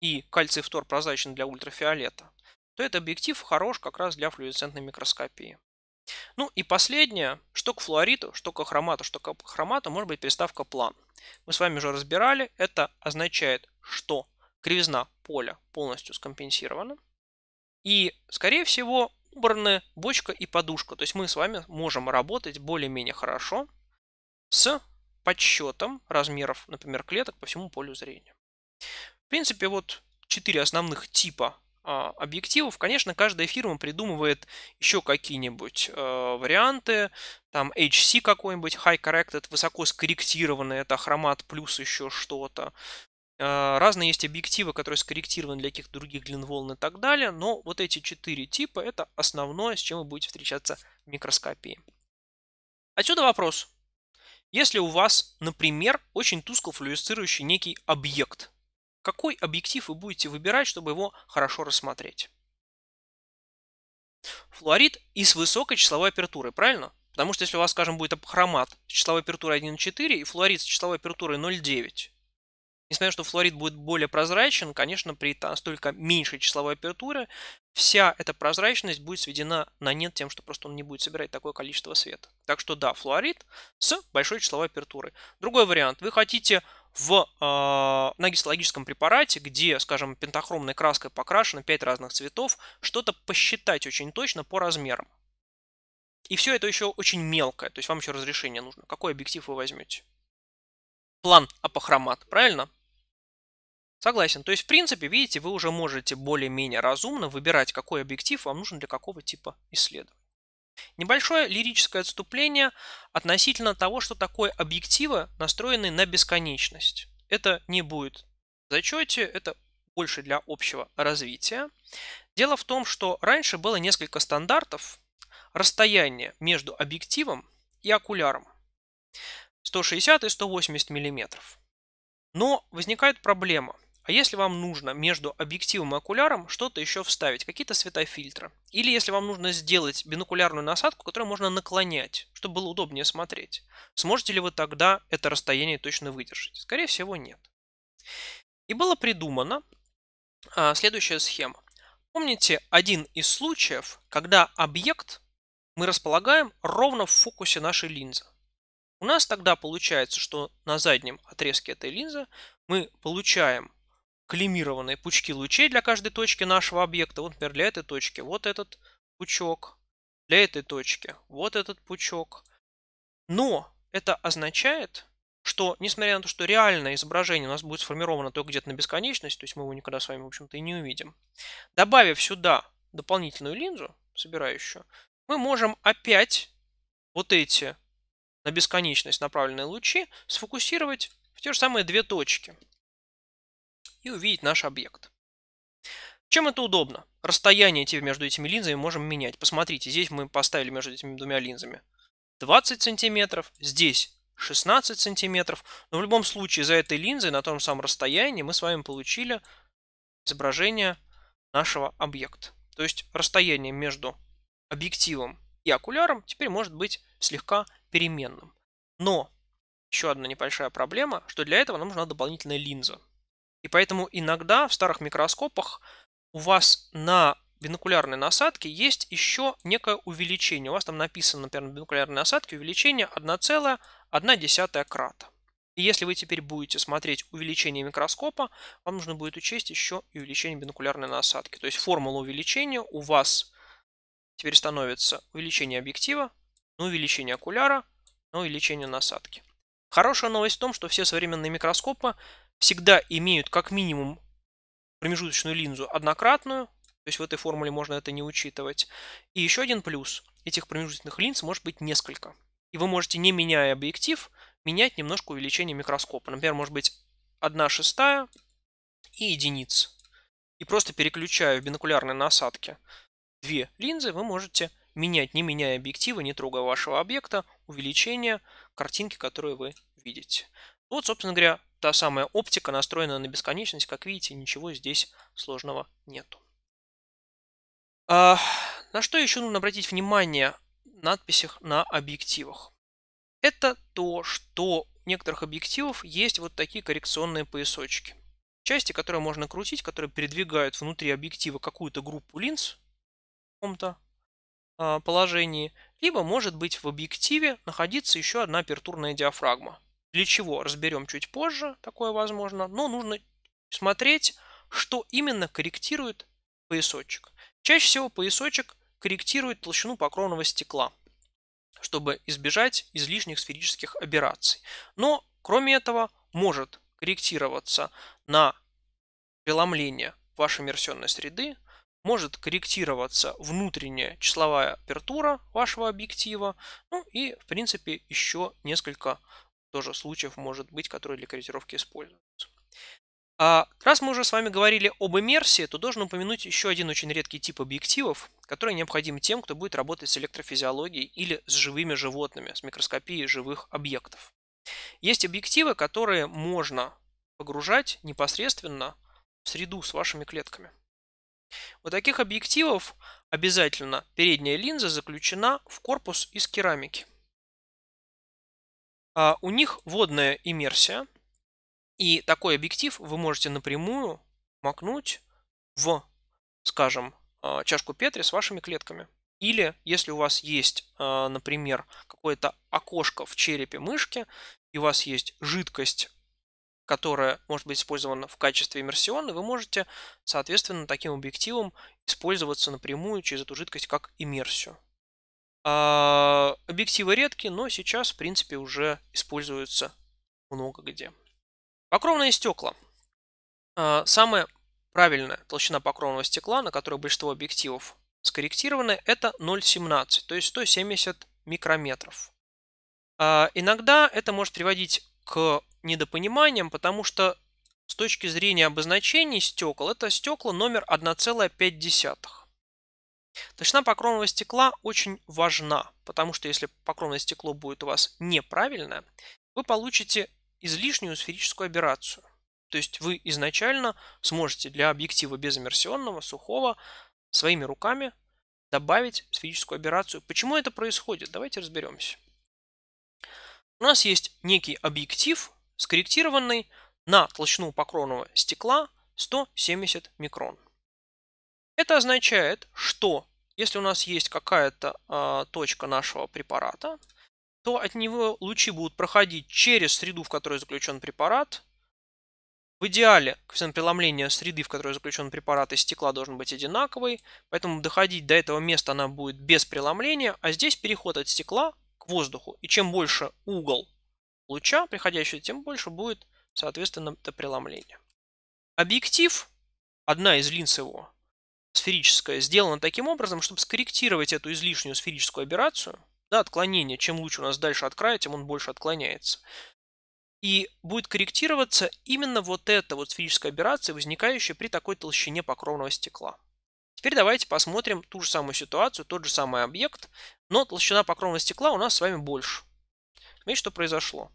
и кальций фтор прозрачен для ультрафиолета, то этот объектив хорош как раз для флуоресцентной микроскопии. Ну и последнее, что к флуориту, что к хромату, что к хромату может быть приставка план. Мы с вами уже разбирали, это означает, что кривизна поля полностью скомпенсирована. И, скорее всего, убраны бочка и подушка. То есть мы с вами можем работать более-менее хорошо с подсчетом размеров, например, клеток по всему полю зрения. В принципе, вот четыре основных типа а, объективов. Конечно, каждая фирма придумывает еще какие-нибудь э, варианты. Там HC какой-нибудь, high corrected, высоко скорректированный, это хромат плюс еще что-то. А, разные есть объективы, которые скорректированы для каких-то других длин волн и так далее, но вот эти четыре типа – это основное, с чем вы будете встречаться в микроскопии. Отсюда вопрос. Если у вас, например, очень тускло флюоресцирующий некий объект, какой объектив вы будете выбирать, чтобы его хорошо рассмотреть? Флуорид и с высокой числовой апертурой, правильно? Потому что если у вас, скажем, будет хромат с числовой апертурой 1,4 и флуорид с числовой апертурой 0,9, Несмотря на то, что флорид будет более прозрачен, конечно, при настолько меньшей числовой апертуре вся эта прозрачность будет сведена на нет тем, что просто он не будет собирать такое количество света. Так что да, флуорид с большой числовой апертурой. Другой вариант. Вы хотите в э, на гистологическом препарате, где, скажем, пентахромной краской покрашено 5 разных цветов, что-то посчитать очень точно по размерам. И все это еще очень мелкое, то есть вам еще разрешение нужно. Какой объектив вы возьмете? План апохромат, правильно? Согласен. То есть, в принципе, видите, вы уже можете более-менее разумно выбирать, какой объектив вам нужен для какого типа исследования. Небольшое лирическое отступление относительно того, что такое объективы, настроенные на бесконечность. Это не будет в зачете, это больше для общего развития. Дело в том, что раньше было несколько стандартов расстояния между объективом и окуляром. 160 и 180 мм. Но возникает проблема. А если вам нужно между объективом и окуляром что-то еще вставить, какие-то светофильтры, или если вам нужно сделать бинокулярную насадку, которую можно наклонять, чтобы было удобнее смотреть, сможете ли вы тогда это расстояние точно выдержать? Скорее всего, нет. И была придумана а, следующая схема. Помните один из случаев, когда объект мы располагаем ровно в фокусе нашей линзы. У нас тогда получается, что на заднем отрезке этой линзы мы получаем клемированные пучки лучей для каждой точки нашего объекта. Вот, например, для этой точки вот этот пучок, для этой точки вот этот пучок. Но это означает, что несмотря на то, что реальное изображение у нас будет сформировано только где-то на бесконечность, то есть мы его никогда с вами, в общем-то, и не увидим, добавив сюда дополнительную линзу, собирающую, мы можем опять вот эти на бесконечность направленные лучи сфокусировать в те же самые две точки – и увидеть наш объект. Чем это удобно? Расстояние эти, между этими линзами можем менять. Посмотрите, здесь мы поставили между этими двумя линзами 20 сантиметров, здесь 16 сантиметров. Но в любом случае за этой линзой на том самом расстоянии мы с вами получили изображение нашего объекта. То есть расстояние между объективом и окуляром теперь может быть слегка переменным. Но еще одна небольшая проблема, что для этого нам нужна дополнительная линза. И поэтому иногда в старых микроскопах у вас на бинокулярной насадке есть еще некое увеличение. У вас там написано, например, на бинокулярной насадке увеличение 1,1 крата. И если вы теперь будете смотреть увеличение микроскопа, вам нужно будет учесть еще и увеличение бинокулярной насадки. То есть формула увеличения у вас теперь становится увеличение объектива на ну, увеличение окуляра на ну, увеличение насадки. Хорошая новость в том, что все современные микроскопы всегда имеют как минимум промежуточную линзу однократную, то есть в этой формуле можно это не учитывать. И еще один плюс. Этих промежуточных линз может быть несколько. И вы можете, не меняя объектив, менять немножко увеличение микроскопа. Например, может быть 1 шестая и единиц. И просто переключая в бинокулярной насадке две линзы, вы можете менять, не меняя объектива, не трогая вашего объекта, увеличение картинки, которую вы видите. Вот, собственно говоря, та самая оптика настроена на бесконечность. Как видите, ничего здесь сложного нету. А, на что еще нужно обратить внимание в надписях на объективах? Это то, что у некоторых объективов есть вот такие коррекционные поясочки. Части, которые можно крутить, которые передвигают внутри объектива какую-то группу линз в каком-то а, положении, либо может быть в объективе находиться еще одна апертурная диафрагма. Для чего? Разберем чуть позже, такое возможно. Но нужно смотреть, что именно корректирует поясочек. Чаще всего поясочек корректирует толщину покровного стекла, чтобы избежать излишних сферических аберраций. Но, кроме этого, может корректироваться на преломление вашей мерсенной среды, может корректироваться внутренняя числовая апертура вашего объектива, ну и, в принципе, еще несколько тоже случаев может быть, которые для корректировки используются. А раз мы уже с вами говорили об иммерсии, то должен упомянуть еще один очень редкий тип объективов, который необходим тем, кто будет работать с электрофизиологией или с живыми животными, с микроскопией живых объектов. Есть объективы, которые можно погружать непосредственно в среду с вашими клетками. У таких объективов обязательно передняя линза заключена в корпус из керамики. А, у них водная иммерсия, и такой объектив вы можете напрямую макнуть в, скажем, а, чашку Петри с вашими клетками. Или если у вас есть, а, например, какое-то окошко в черепе мышки, и у вас есть жидкость, которая может быть использована в качестве иммерсионной, вы можете, соответственно, таким объективом использоваться напрямую через эту жидкость как иммерсию. А, объективы редки, но сейчас, в принципе, уже используются много где. Покровные стекла. А, самая правильная толщина покровного стекла, на которой большинство объективов скорректированы, это 0,17, то есть 170 микрометров. А, иногда это может приводить к недопониманиям, потому что с точки зрения обозначений стекол, это стекла номер 1,5. Толщина покровного стекла очень важна, потому что если покровное стекло будет у вас неправильное, вы получите излишнюю сферическую аберрацию. То есть вы изначально сможете для объектива безиммерсионного, сухого, своими руками добавить сферическую аберрацию. Почему это происходит? Давайте разберемся. У нас есть некий объектив, скорректированный на толщину покровного стекла 170 микрон. Это означает, что если у нас есть какая-то э, точка нашего препарата, то от него лучи будут проходить через среду, в которой заключен препарат. В идеале коэффициент преломления среды, в которой заключен препарат, и стекла должен быть одинаковый, поэтому доходить до этого места она будет без преломления, а здесь переход от стекла к воздуху. И чем больше угол луча приходящего, тем больше будет, соответственно, это преломление. Объектив, одна из линз его, Сферическая сделана таким образом, чтобы скорректировать эту излишнюю сферическую аберрацию, да, отклонение. Чем луч у нас дальше от края, тем он больше отклоняется. И будет корректироваться именно вот эта вот сферическая аберрация, возникающая при такой толщине покровного стекла. Теперь давайте посмотрим ту же самую ситуацию, тот же самый объект, но толщина покровного стекла у нас с вами больше. Видите, что произошло.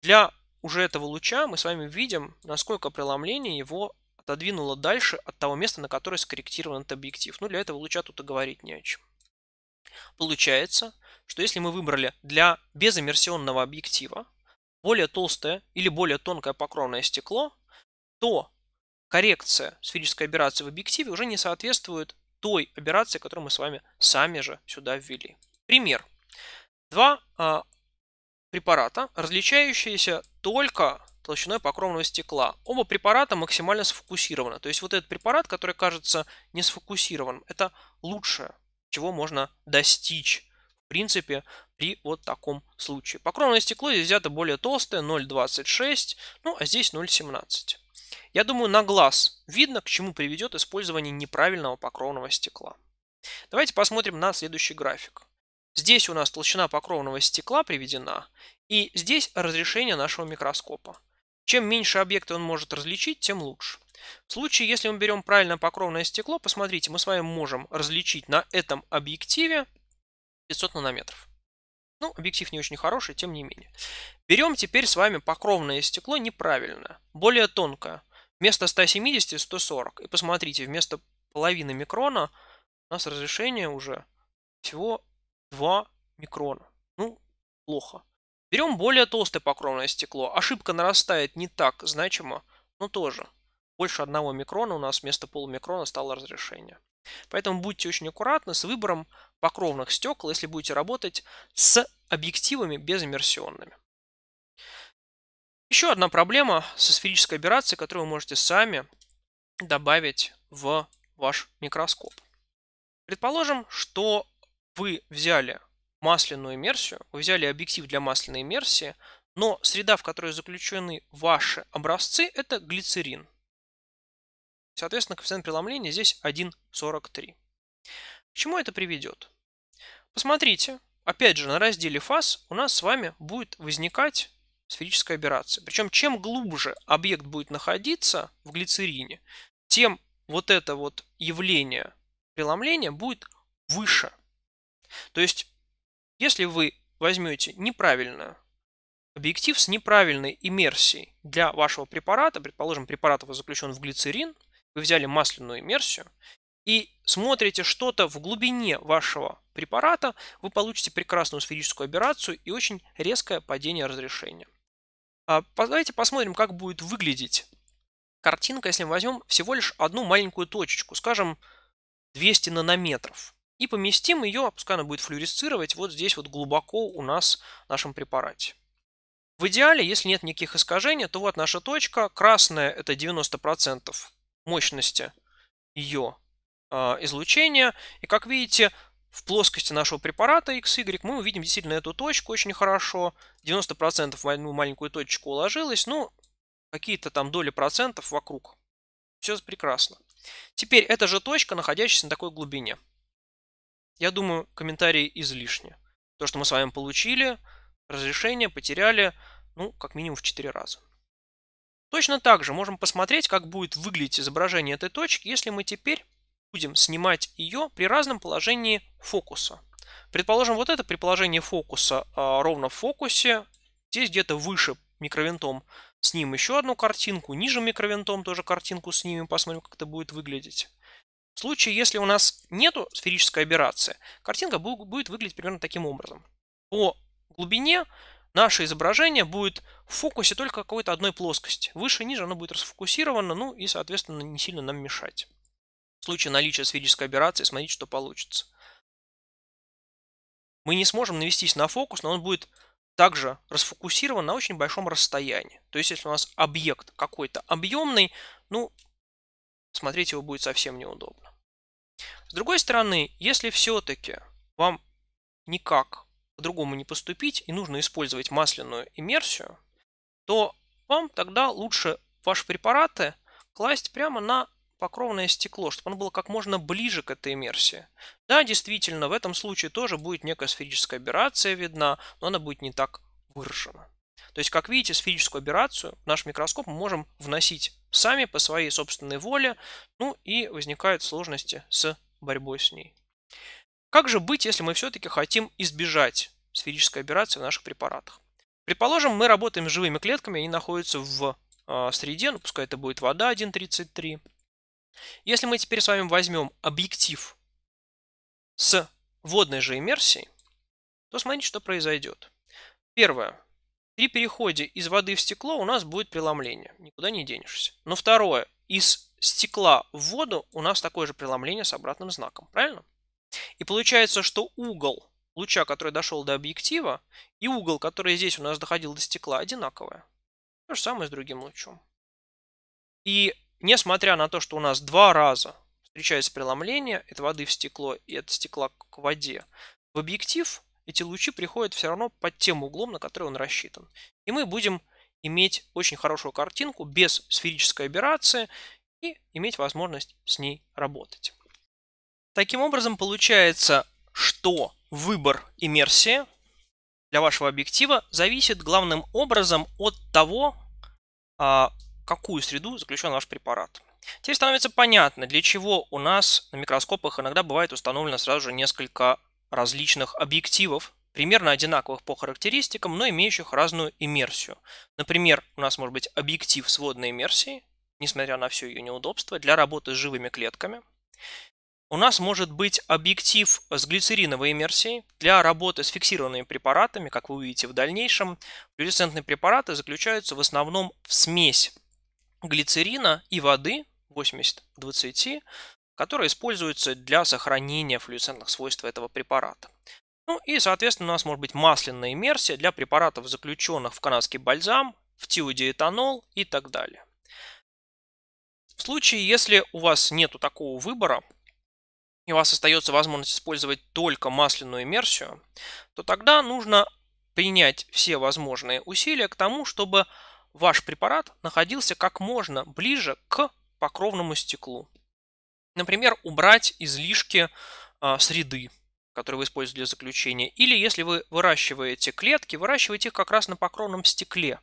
Для уже этого луча мы с вами видим, насколько преломление его отодвинула дальше от того места, на которое скорректирован этот объектив. Ну, для этого луча тут и говорить не о чем. Получается, что если мы выбрали для безиммерсионного объектива более толстое или более тонкое покровное стекло, то коррекция сферической операции в объективе уже не соответствует той операции, которую мы с вами сами же сюда ввели. Пример. Два а, препарата, различающиеся только толщиной покровного стекла. Оба препарата максимально сфокусированы. То есть вот этот препарат, который кажется не сфокусированным, это лучшее, чего можно достичь в принципе при вот таком случае. Покровное стекло здесь взято более толстое, 0,26, ну а здесь 0,17. Я думаю, на глаз видно, к чему приведет использование неправильного покровного стекла. Давайте посмотрим на следующий график. Здесь у нас толщина покровного стекла приведена, и здесь разрешение нашего микроскопа. Чем меньше объекта он может различить, тем лучше. В случае, если мы берем правильно покровное стекло, посмотрите, мы с вами можем различить на этом объективе 500 нанометров. Ну, объектив не очень хороший, тем не менее. Берем теперь с вами покровное стекло неправильно, более тонкое. Вместо 170 140. И посмотрите, вместо половины микрона у нас разрешение уже всего 2 микрона. Ну, плохо. Берем более толстое покровное стекло. Ошибка нарастает не так значимо, но тоже. Больше одного микрона у нас вместо полумикрона стало разрешение. Поэтому будьте очень аккуратны с выбором покровных стекол, если будете работать с объективами безиммерсионными. Еще одна проблема со сферической операцией, которую вы можете сами добавить в ваш микроскоп. Предположим, что вы взяли масляную иммерсию, вы взяли объектив для масляной иммерсии, но среда, в которой заключены ваши образцы, это глицерин. Соответственно, коэффициент преломления здесь 1,43. К чему это приведет? Посмотрите, опять же, на разделе фаз у нас с вами будет возникать сферическая аберрация. Причем чем глубже объект будет находиться в глицерине, тем вот это вот явление преломления будет выше. То есть если вы возьмете неправильную объектив с неправильной иммерсией для вашего препарата, предположим, препарат его заключен в глицерин, вы взяли масляную иммерсию и смотрите что-то в глубине вашего препарата, вы получите прекрасную сферическую операцию и очень резкое падение разрешения. А давайте посмотрим, как будет выглядеть картинка, если мы возьмем всего лишь одну маленькую точечку, скажем, 200 нанометров и поместим ее, а пускай она будет флюоресцировать, вот здесь вот глубоко у нас в нашем препарате. В идеале, если нет никаких искажений, то вот наша точка. Красная – это 90% мощности ее э, а, излучения. И как видите, в плоскости нашего препарата XY мы увидим действительно эту точку очень хорошо. 90% в одну маленькую точечку уложилось. Ну, какие-то там доли процентов вокруг. Все прекрасно. Теперь эта же точка, находящаяся на такой глубине я думаю, комментарии излишни. То, что мы с вами получили, разрешение потеряли, ну, как минимум в 4 раза. Точно так же можем посмотреть, как будет выглядеть изображение этой точки, если мы теперь будем снимать ее при разном положении фокуса. Предположим, вот это при положении фокуса а, ровно в фокусе. Здесь где-то выше микровинтом снимем еще одну картинку, ниже микровинтом тоже картинку снимем, посмотрим, как это будет выглядеть. В случае, если у нас нету сферической аберрации, картинка будет выглядеть примерно таким образом. По глубине наше изображение будет в фокусе только какой-то одной плоскости. Выше и ниже оно будет расфокусировано, ну и, соответственно, не сильно нам мешать. В случае наличия сферической аберрации смотрите, что получится. Мы не сможем навестись на фокус, но он будет также расфокусирован на очень большом расстоянии. То есть, если у нас объект какой-то объемный, ну, смотреть его будет совсем неудобно. С другой стороны, если все-таки вам никак по-другому не поступить и нужно использовать масляную иммерсию, то вам тогда лучше ваши препараты класть прямо на покровное стекло, чтобы оно было как можно ближе к этой иммерсии. Да, действительно, в этом случае тоже будет некая сферическая аберрация видна, но она будет не так выражена. То есть, как видите, сферическую операцию в наш микроскоп мы можем вносить сами по своей собственной воле, ну и возникают сложности с борьбой с ней. Как же быть, если мы все-таки хотим избежать сферической операции в наших препаратах? Предположим, мы работаем с живыми клетками, они находятся в э, среде, ну пускай это будет вода 1.33. Если мы теперь с вами возьмем объектив с водной же иммерсией, то смотрите, что произойдет. Первое. При переходе из воды в стекло у нас будет преломление. Никуда не денешься. Но второе. Из стекла в воду у нас такое же преломление с обратным знаком. Правильно? И получается, что угол луча, который дошел до объектива, и угол, который здесь у нас доходил до стекла, одинаковые. То же самое с другим лучом. И несмотря на то, что у нас два раза встречается преломление это воды в стекло и это стекла к воде, в объектив эти лучи приходят все равно под тем углом, на который он рассчитан. И мы будем иметь очень хорошую картинку без сферической аберрации и иметь возможность с ней работать. Таким образом, получается, что выбор иммерсии для вашего объектива зависит главным образом от того, а, какую среду заключен ваш препарат. Теперь становится понятно, для чего у нас на микроскопах иногда бывает установлено сразу же несколько различных объективов, примерно одинаковых по характеристикам, но имеющих разную иммерсию. Например, у нас может быть объектив с водной иммерсии, несмотря на все ее неудобство, для работы с живыми клетками. У нас может быть объектив с глицериновой иммерсией для работы с фиксированными препаратами, как вы увидите в дальнейшем. Флюоресцентные препараты заключаются в основном в смесь глицерина и воды 80 20 которая используется для сохранения флюоресцентных свойств этого препарата. Ну и, соответственно, у нас может быть масляная иммерсия для препаратов, заключенных в канадский бальзам, в тиодиэтанол и так далее. В случае, если у вас нету такого выбора, и у вас остается возможность использовать только масляную иммерсию, то тогда нужно принять все возможные усилия к тому, чтобы ваш препарат находился как можно ближе к покровному стеклу. Например, убрать излишки а, среды, которые вы используете для заключения. Или если вы выращиваете клетки, выращивайте их как раз на покровном стекле,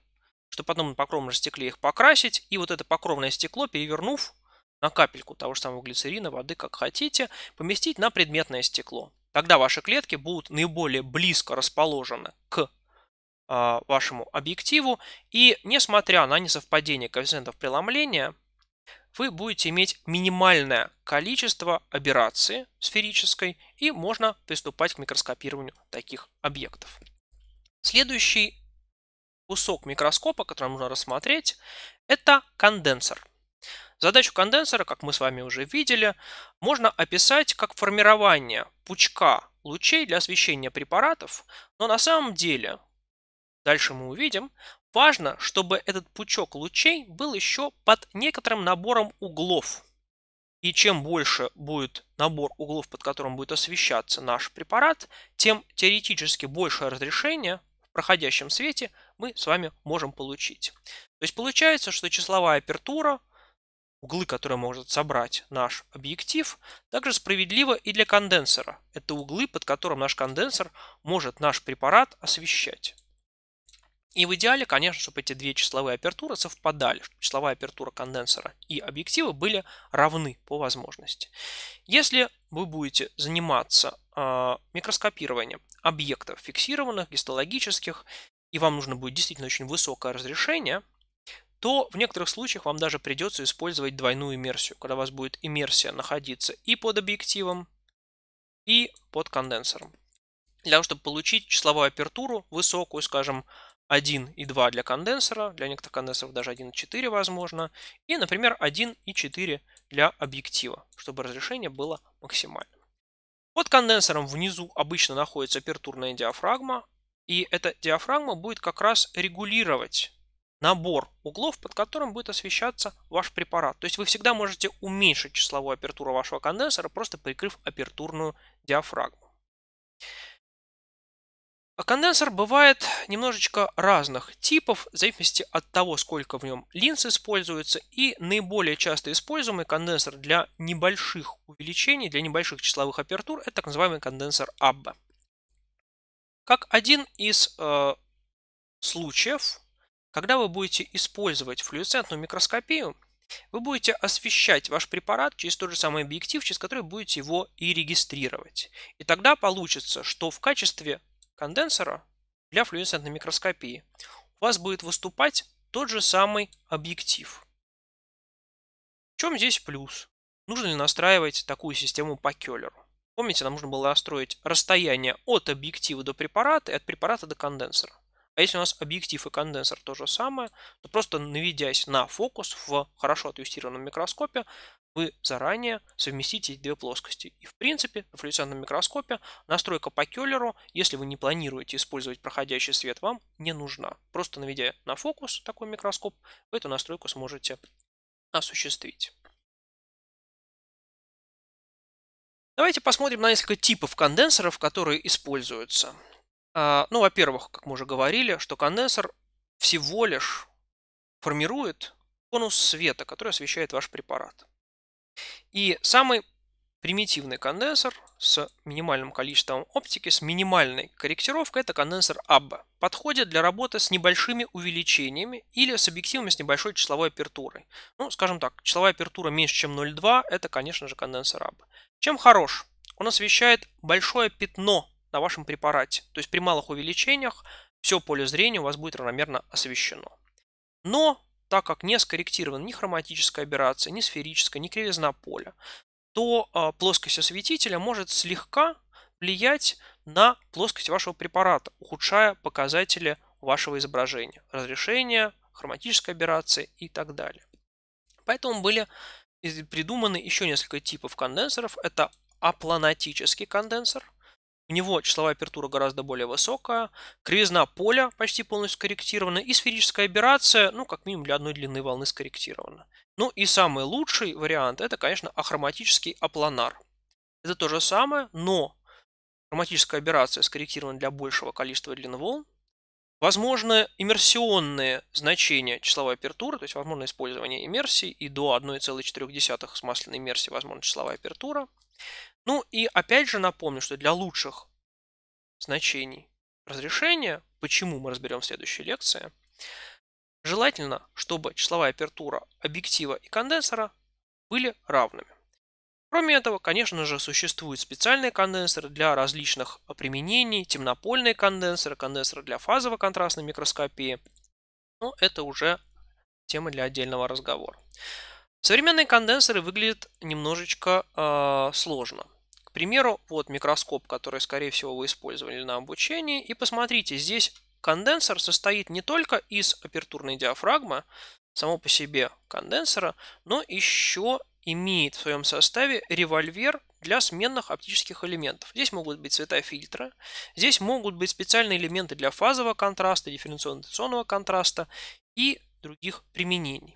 чтобы потом на покровном стекле их покрасить, и вот это покровное стекло, перевернув на капельку того же самого глицерина, воды, как хотите, поместить на предметное стекло. Тогда ваши клетки будут наиболее близко расположены к а, вашему объективу, и несмотря на несовпадение коэффициентов преломления, вы будете иметь минимальное количество аберрации сферической, и можно приступать к микроскопированию таких объектов. Следующий кусок микроскопа, который нужно рассмотреть, это конденсер. Задачу конденсера, как мы с вами уже видели, можно описать как формирование пучка лучей для освещения препаратов, но на самом деле дальше мы увидим, важно, чтобы этот пучок лучей был еще под некоторым набором углов. И чем больше будет набор углов, под которым будет освещаться наш препарат, тем теоретически большее разрешение в проходящем свете мы с вами можем получить. То есть получается, что числовая апертура, углы, которые может собрать наш объектив, также справедливо и для конденсера. Это углы, под которым наш конденсер может наш препарат освещать. И в идеале, конечно, чтобы эти две числовые апертуры совпадали, чтобы числовая апертура конденсора и объектива были равны по возможности. Если вы будете заниматься а, микроскопированием объектов фиксированных, гистологических, и вам нужно будет действительно очень высокое разрешение, то в некоторых случаях вам даже придется использовать двойную иммерсию, когда у вас будет иммерсия находиться и под объективом, и под конденсором. Для того, чтобы получить числовую апертуру высокую, скажем, 1 и 2 для конденсера, для некоторых конденсеров даже и 1,4 возможно, и, например, и 1,4 для объектива, чтобы разрешение было максимальным. Под конденсером внизу обычно находится апертурная диафрагма, и эта диафрагма будет как раз регулировать набор углов, под которым будет освещаться ваш препарат. То есть вы всегда можете уменьшить числовую апертуру вашего конденсера просто прикрыв апертурную диафрагму. А конденсор бывает немножечко разных типов, в зависимости от того, сколько в нем линз используется. И наиболее часто используемый конденсор для небольших увеличений, для небольших числовых апертур, это так называемый конденсор Абба. Как один из э, случаев, когда вы будете использовать флюоресцентную микроскопию, вы будете освещать ваш препарат через тот же самый объектив, через который будете его и регистрировать. И тогда получится, что в качестве конденсера для флюоресцентной микроскопии, у вас будет выступать тот же самый объектив. В чем здесь плюс? Нужно ли настраивать такую систему по Келлеру? Помните, нам нужно было настроить расстояние от объектива до препарата и от препарата до конденсера. А если у нас объектив и конденсер то же самое, то просто наведясь на фокус в хорошо отъюстированном микроскопе, вы заранее совместите эти две плоскости. И в принципе в флюоресцентном микроскопе настройка по келлеру, если вы не планируете использовать проходящий свет, вам не нужна. Просто наведя на фокус такой микроскоп, вы эту настройку сможете осуществить. Давайте посмотрим на несколько типов конденсеров, которые используются. А, ну, во-первых, как мы уже говорили, что конденсор всего лишь формирует конус света, который освещает ваш препарат. И самый примитивный конденсор с минимальным количеством оптики, с минимальной корректировкой, это конденсор Абба. Подходит для работы с небольшими увеличениями или с объективами с небольшой числовой апертурой. Ну, скажем так, числовая апертура меньше, чем 0,2, это, конечно же, конденсор Абба. Чем хорош? Он освещает большое пятно на вашем препарате. То есть при малых увеличениях все поле зрения у вас будет равномерно освещено. Но так как не скорректирована ни хроматическая аберрация, ни сферическая, ни кривизна поля, то э, плоскость осветителя может слегка влиять на плоскость вашего препарата, ухудшая показатели вашего изображения, разрешения, хроматической аберрации и так далее. Поэтому были придуманы еще несколько типов конденсоров. Это апланатический конденсор – у него числовая апертура гораздо более высокая, кривизна поля почти полностью скорректирована, и сферическая аберрация, ну, как минимум для одной длины волны скорректирована. Ну и самый лучший вариант, это, конечно, ахроматический апланар. Это то же самое, но хроматическая аберрация скорректирована для большего количества длин волн. Возможно, иммерсионные значения числовой апертуры, то есть возможно использование иммерсии и до 1,4 с масляной иммерсии возможно числовая апертура. Ну и опять же напомню, что для лучших значений разрешения, почему мы разберем в следующей лекции, желательно, чтобы числовая апертура объектива и конденсера были равными. Кроме этого, конечно же, существуют специальные конденсоры для различных применений, темнопольные конденсоры, конденсоры для фазово-контрастной микроскопии. Но это уже тема для отдельного разговора. Современные конденсеры выглядят немножечко э, сложно. К примеру, вот микроскоп, который, скорее всего, вы использовали на обучении. И посмотрите, здесь конденсор состоит не только из апертурной диафрагмы, само по себе конденсора, но еще имеет в своем составе револьвер для сменных оптических элементов. Здесь могут быть цвета фильтра, здесь могут быть специальные элементы для фазового контраста, дифференциационного контраста и других применений.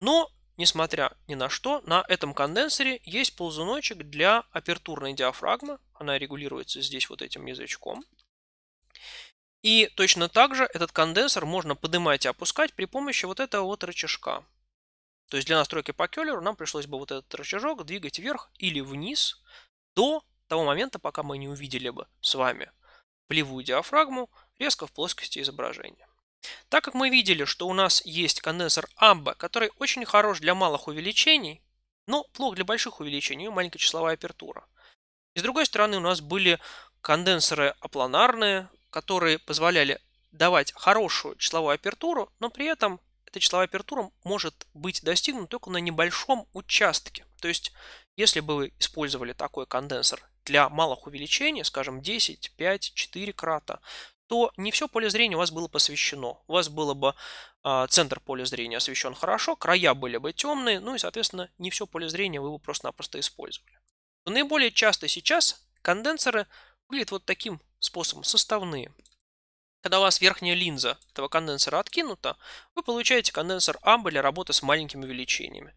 Но несмотря ни на что, на этом конденсере есть ползуночек для апертурной диафрагмы. Она регулируется здесь вот этим язычком. И точно так же этот конденсер можно поднимать и опускать при помощи вот этого вот рычажка. То есть для настройки по келлеру нам пришлось бы вот этот рычажок двигать вверх или вниз до того момента, пока мы не увидели бы с вами плевую диафрагму резко в плоскости изображения. Так как мы видели, что у нас есть конденсор Амба, который очень хорош для малых увеличений, но плох для больших увеличений, маленькая числовая апертура. И с другой стороны у нас были конденсаторы апланарные, которые позволяли давать хорошую числовую апертуру, но при этом эта числовая апертура может быть достигнута только на небольшом участке. То есть, если бы вы использовали такой конденсор для малых увеличений, скажем 10, 5, 4 крата, то не все поле зрения у вас было посвящено. У вас было бы э, центр поля зрения освещен хорошо, края были бы темные, ну и, соответственно, не все поле зрения вы бы просто-напросто использовали. Но наиболее часто сейчас конденсеры выглядят вот таким способом, составные. Когда у вас верхняя линза этого конденсера откинута, вы получаете конденсер амб для работы с маленькими увеличениями.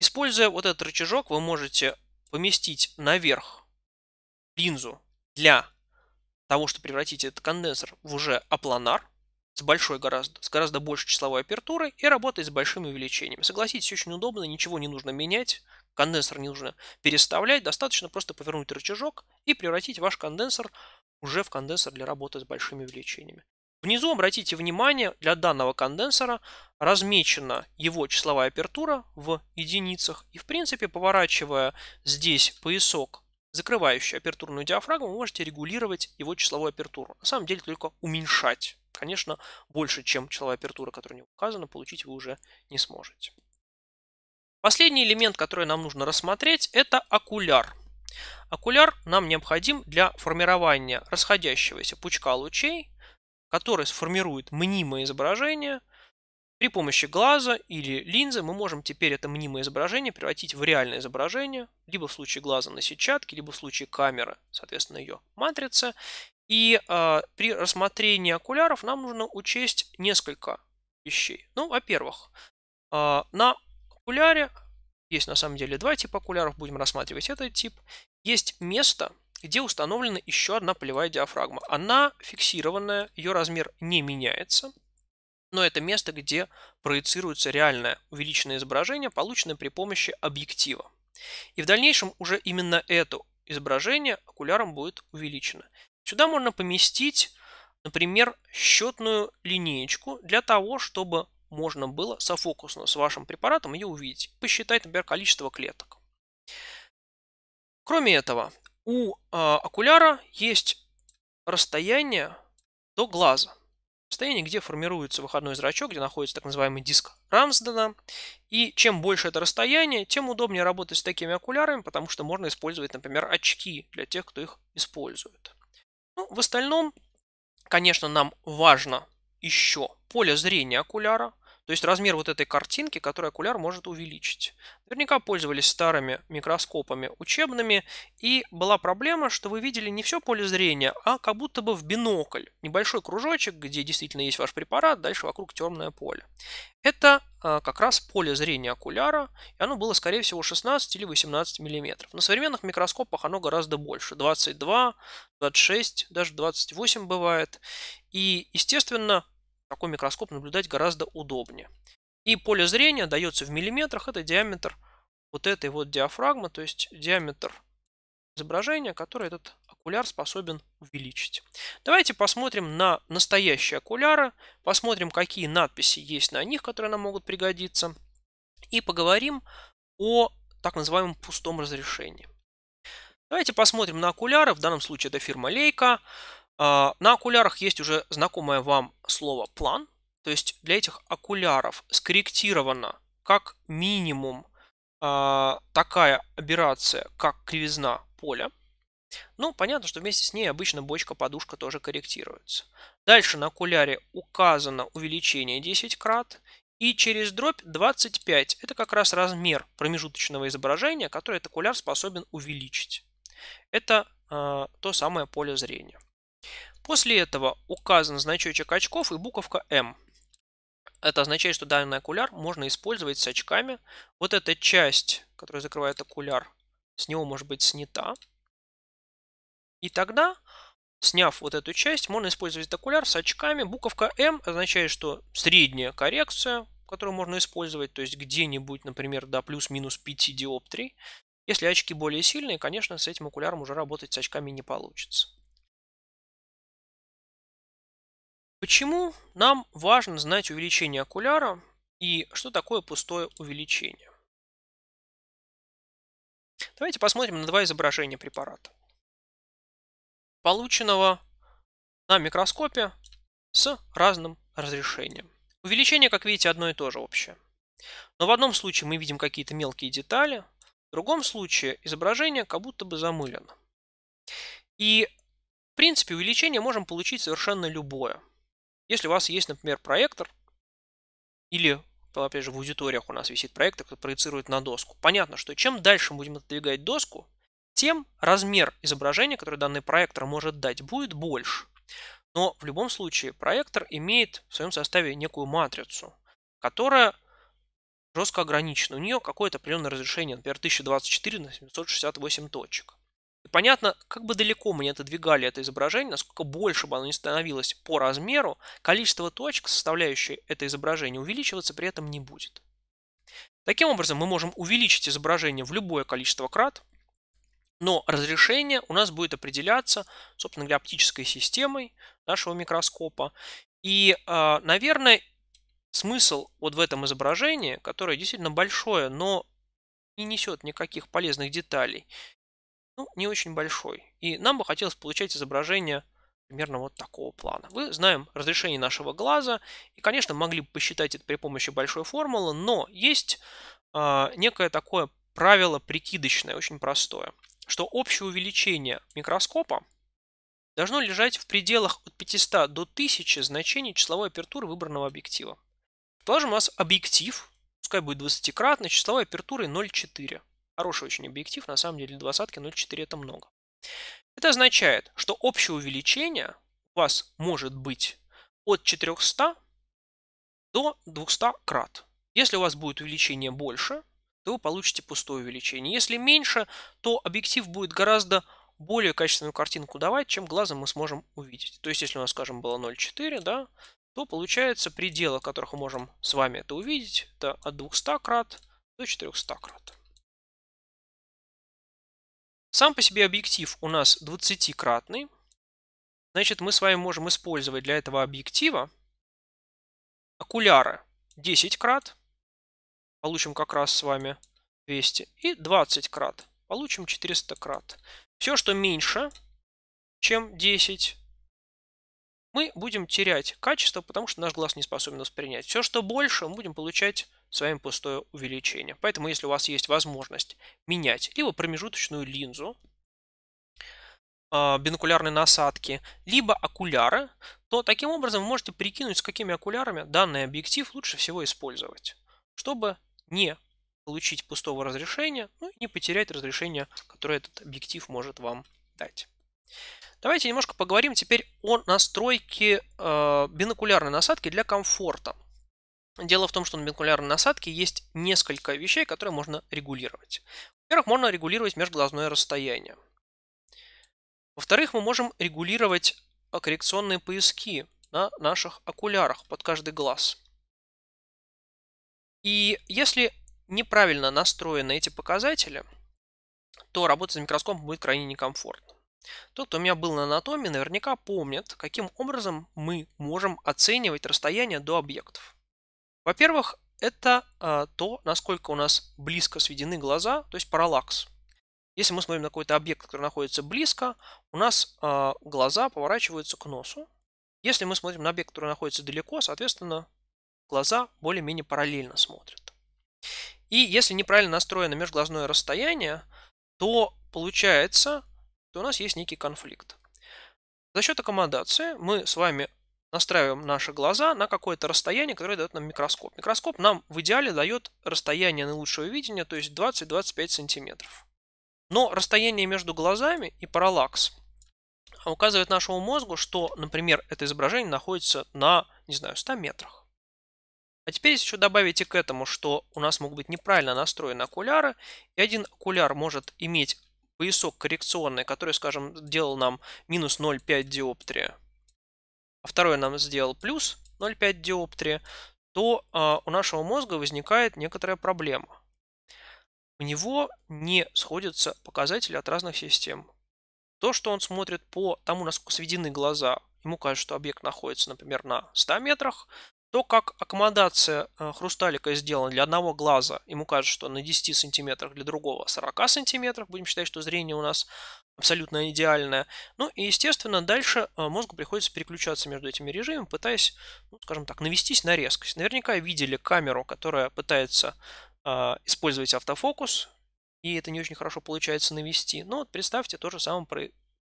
Используя вот этот рычажок, вы можете поместить наверх линзу для того, что превратить этот конденсор в уже апланар, с большой гораздо, с гораздо большей числовой апертурой и работает с большими увеличениями. Согласитесь, очень удобно, ничего не нужно менять, конденсор не нужно переставлять, достаточно просто повернуть рычажок и превратить ваш конденсор уже в конденсор для работы с большими увеличениями. Внизу обратите внимание, для данного конденсора размечена его числовая апертура в единицах. И в принципе, поворачивая здесь поясок закрывающий апертурную диафрагму, вы можете регулировать его числовую апертуру. На самом деле только уменьшать. Конечно, больше, чем числовая апертура, которая не указана, получить вы уже не сможете. Последний элемент, который нам нужно рассмотреть, это окуляр. Окуляр нам необходим для формирования расходящегося пучка лучей, который сформирует мнимое изображение – при помощи глаза или линзы мы можем теперь это мнимое изображение превратить в реальное изображение, либо в случае глаза на сетчатке, либо в случае камеры, соответственно, ее матрица. И э, при рассмотрении окуляров нам нужно учесть несколько вещей. Ну, во-первых, э, на окуляре есть на самом деле два типа окуляров, будем рассматривать этот тип. Есть место, где установлена еще одна полевая диафрагма. Она фиксированная, ее размер не меняется – но это место, где проецируется реальное увеличенное изображение, полученное при помощи объектива. И в дальнейшем уже именно это изображение окуляром будет увеличено. Сюда можно поместить, например, счетную линеечку для того, чтобы можно было софокусно с вашим препаратом ее увидеть, посчитать, например, количество клеток. Кроме этого, у э, окуляра есть расстояние до глаза. Состояние, где формируется выходной зрачок, где находится так называемый диск Рамсдена. И чем больше это расстояние, тем удобнее работать с такими окулярами, потому что можно использовать, например, очки для тех, кто их использует. Ну, в остальном, конечно, нам важно еще поле зрения окуляра, то есть размер вот этой картинки, которую окуляр может увеличить. Наверняка пользовались старыми микроскопами учебными, и была проблема, что вы видели не все поле зрения, а как будто бы в бинокль. Небольшой кружочек, где действительно есть ваш препарат, дальше вокруг темное поле. Это а, как раз поле зрения окуляра, и оно было, скорее всего, 16 или 18 мм. На современных микроскопах оно гораздо больше, 22, 26, даже 28 бывает. И, естественно, такой микроскоп наблюдать гораздо удобнее. И поле зрения дается в миллиметрах, это диаметр вот этой вот диафрагмы, то есть диаметр изображения, которое этот окуляр способен увеличить. Давайте посмотрим на настоящие окуляры, посмотрим, какие надписи есть на них, которые нам могут пригодиться, и поговорим о так называемом пустом разрешении. Давайте посмотрим на окуляры, в данном случае это фирма Leica. А, на окулярах есть уже знакомое вам слово план, то есть для этих окуляров скорректирована как минимум а, такая операция, как кривизна поля. Ну, понятно, что вместе с ней обычно бочка-подушка тоже корректируется. Дальше на окуляре указано увеличение 10 крат и через дробь 25. Это как раз размер промежуточного изображения, который этот окуляр способен увеличить. Это э, то самое поле зрения. После этого указан значочек очков и буковка М. Это означает, что данный окуляр можно использовать с очками. Вот эта часть, которая закрывает окуляр, с него может быть снята. И тогда, сняв вот эту часть, можно использовать окуляр с очками. Буковка М означает, что средняя коррекция, которую можно использовать, то есть где-нибудь, например, до плюс-минус 5 диоптрий. Если очки более сильные, конечно, с этим окуляром уже работать с очками не получится. Почему нам важно знать увеличение окуляра и что такое пустое увеличение? Давайте посмотрим на два изображения препарата, полученного на микроскопе с разным разрешением. Увеличение, как видите, одно и то же общее. Но в одном случае мы видим какие-то мелкие детали, в другом случае изображение как будто бы замылено. И в принципе увеличение можем получить совершенно любое – если у вас есть, например, проектор, или, опять же, в аудиториях у нас висит проектор, который проецирует на доску. Понятно, что чем дальше мы будем отодвигать доску, тем размер изображения, который данный проектор может дать, будет больше. Но в любом случае проектор имеет в своем составе некую матрицу, которая жестко ограничена. У нее какое-то определенное разрешение, например, 1024 на 768 точек. Понятно, как бы далеко мы не отодвигали это изображение, насколько больше бы оно не становилось по размеру, количество точек, составляющих это изображение, увеличиваться при этом не будет. Таким образом, мы можем увеличить изображение в любое количество крат, но разрешение у нас будет определяться, собственно говоря, оптической системой нашего микроскопа. И, а, наверное, смысл вот в этом изображении, которое действительно большое, но не несет никаких полезных деталей, ну, не очень большой. И нам бы хотелось получать изображение примерно вот такого плана. Мы знаем разрешение нашего глаза, и, конечно, могли бы посчитать это при помощи большой формулы, но есть э, некое такое правило прикидочное, очень простое, что общее увеличение микроскопа должно лежать в пределах от 500 до 1000 значений числовой апертуры выбранного объектива. Предположим, у нас объектив, пускай будет 20-кратный, числовой апертурой 0,4. Хороший очень объектив, на самом деле двадцатки 0,4 это много. Это означает, что общее увеличение у вас может быть от 400 до 200 крат. Если у вас будет увеличение больше, то вы получите пустое увеличение. Если меньше, то объектив будет гораздо более качественную картинку давать, чем глазом мы сможем увидеть. То есть, если у нас, скажем, было 0,4, да, то получается пределы, которых мы можем с вами это увидеть, это от 200 крат до 400 крат. Сам по себе объектив у нас 20-кратный. Значит, мы с вами можем использовать для этого объектива окуляры 10 крат. Получим как раз с вами 200. И 20 крат. Получим 400 крат. Все, что меньше, чем 10, мы будем терять качество, потому что наш глаз не способен воспринять. Все, что больше, мы будем получать своим пустое увеличение. Поэтому, если у вас есть возможность менять либо промежуточную линзу э, а, бинокулярной насадки, либо окуляры, то таким образом вы можете прикинуть, с какими окулярами данный объектив лучше всего использовать, чтобы не получить пустого разрешения, ну и не потерять разрешение, которое этот объектив может вам дать. Давайте немножко поговорим теперь о настройке э, бинокулярной насадки для комфорта. Дело в том, что на бинокулярной насадке есть несколько вещей, которые можно регулировать. Во-первых, можно регулировать межглазное расстояние. Во-вторых, мы можем регулировать коррекционные пояски на наших окулярах под каждый глаз. И если неправильно настроены эти показатели, то работать с микроскопом будет крайне некомфортно. Тот, кто у меня был на анатомии, наверняка помнит, каким образом мы можем оценивать расстояние до объектов. Во-первых, это а, то, насколько у нас близко сведены глаза, то есть параллакс. Если мы смотрим на какой-то объект, который находится близко, у нас а, глаза поворачиваются к носу. Если мы смотрим на объект, который находится далеко, соответственно, глаза более-менее параллельно смотрят. И если неправильно настроено межглазное расстояние, то получается, что у нас есть некий конфликт. За счет аккомодации мы с вами настраиваем наши глаза на какое-то расстояние, которое дает нам микроскоп. Микроскоп нам в идеале дает расстояние наилучшего видения, то есть 20-25 сантиметров. Но расстояние между глазами и параллакс указывает нашему мозгу, что, например, это изображение находится на, не знаю, 100 метрах. А теперь еще добавите к этому, что у нас могут быть неправильно настроены окуляры, и один окуляр может иметь поясок коррекционный, который, скажем, делал нам минус 0,5 диоптрия, а второй нам сделал плюс 0,5 диоптрия, то а, у нашего мозга возникает некоторая проблема. У него не сходятся показатели от разных систем. То, что он смотрит по тому, насколько сведены глаза, ему кажется, что объект находится, например, на 100 метрах, то, как аккомодация э, хрусталика сделана для одного глаза, ему кажется, что на 10 сантиметрах, для другого 40 сантиметров, будем считать, что зрение у нас абсолютно идеальное. Ну и, естественно, дальше э, мозгу приходится переключаться между этими режимами, пытаясь, ну, скажем так, навестись на резкость. Наверняка видели камеру, которая пытается э, использовать автофокус, и это не очень хорошо получается навести. Но ну вот представьте, то же самое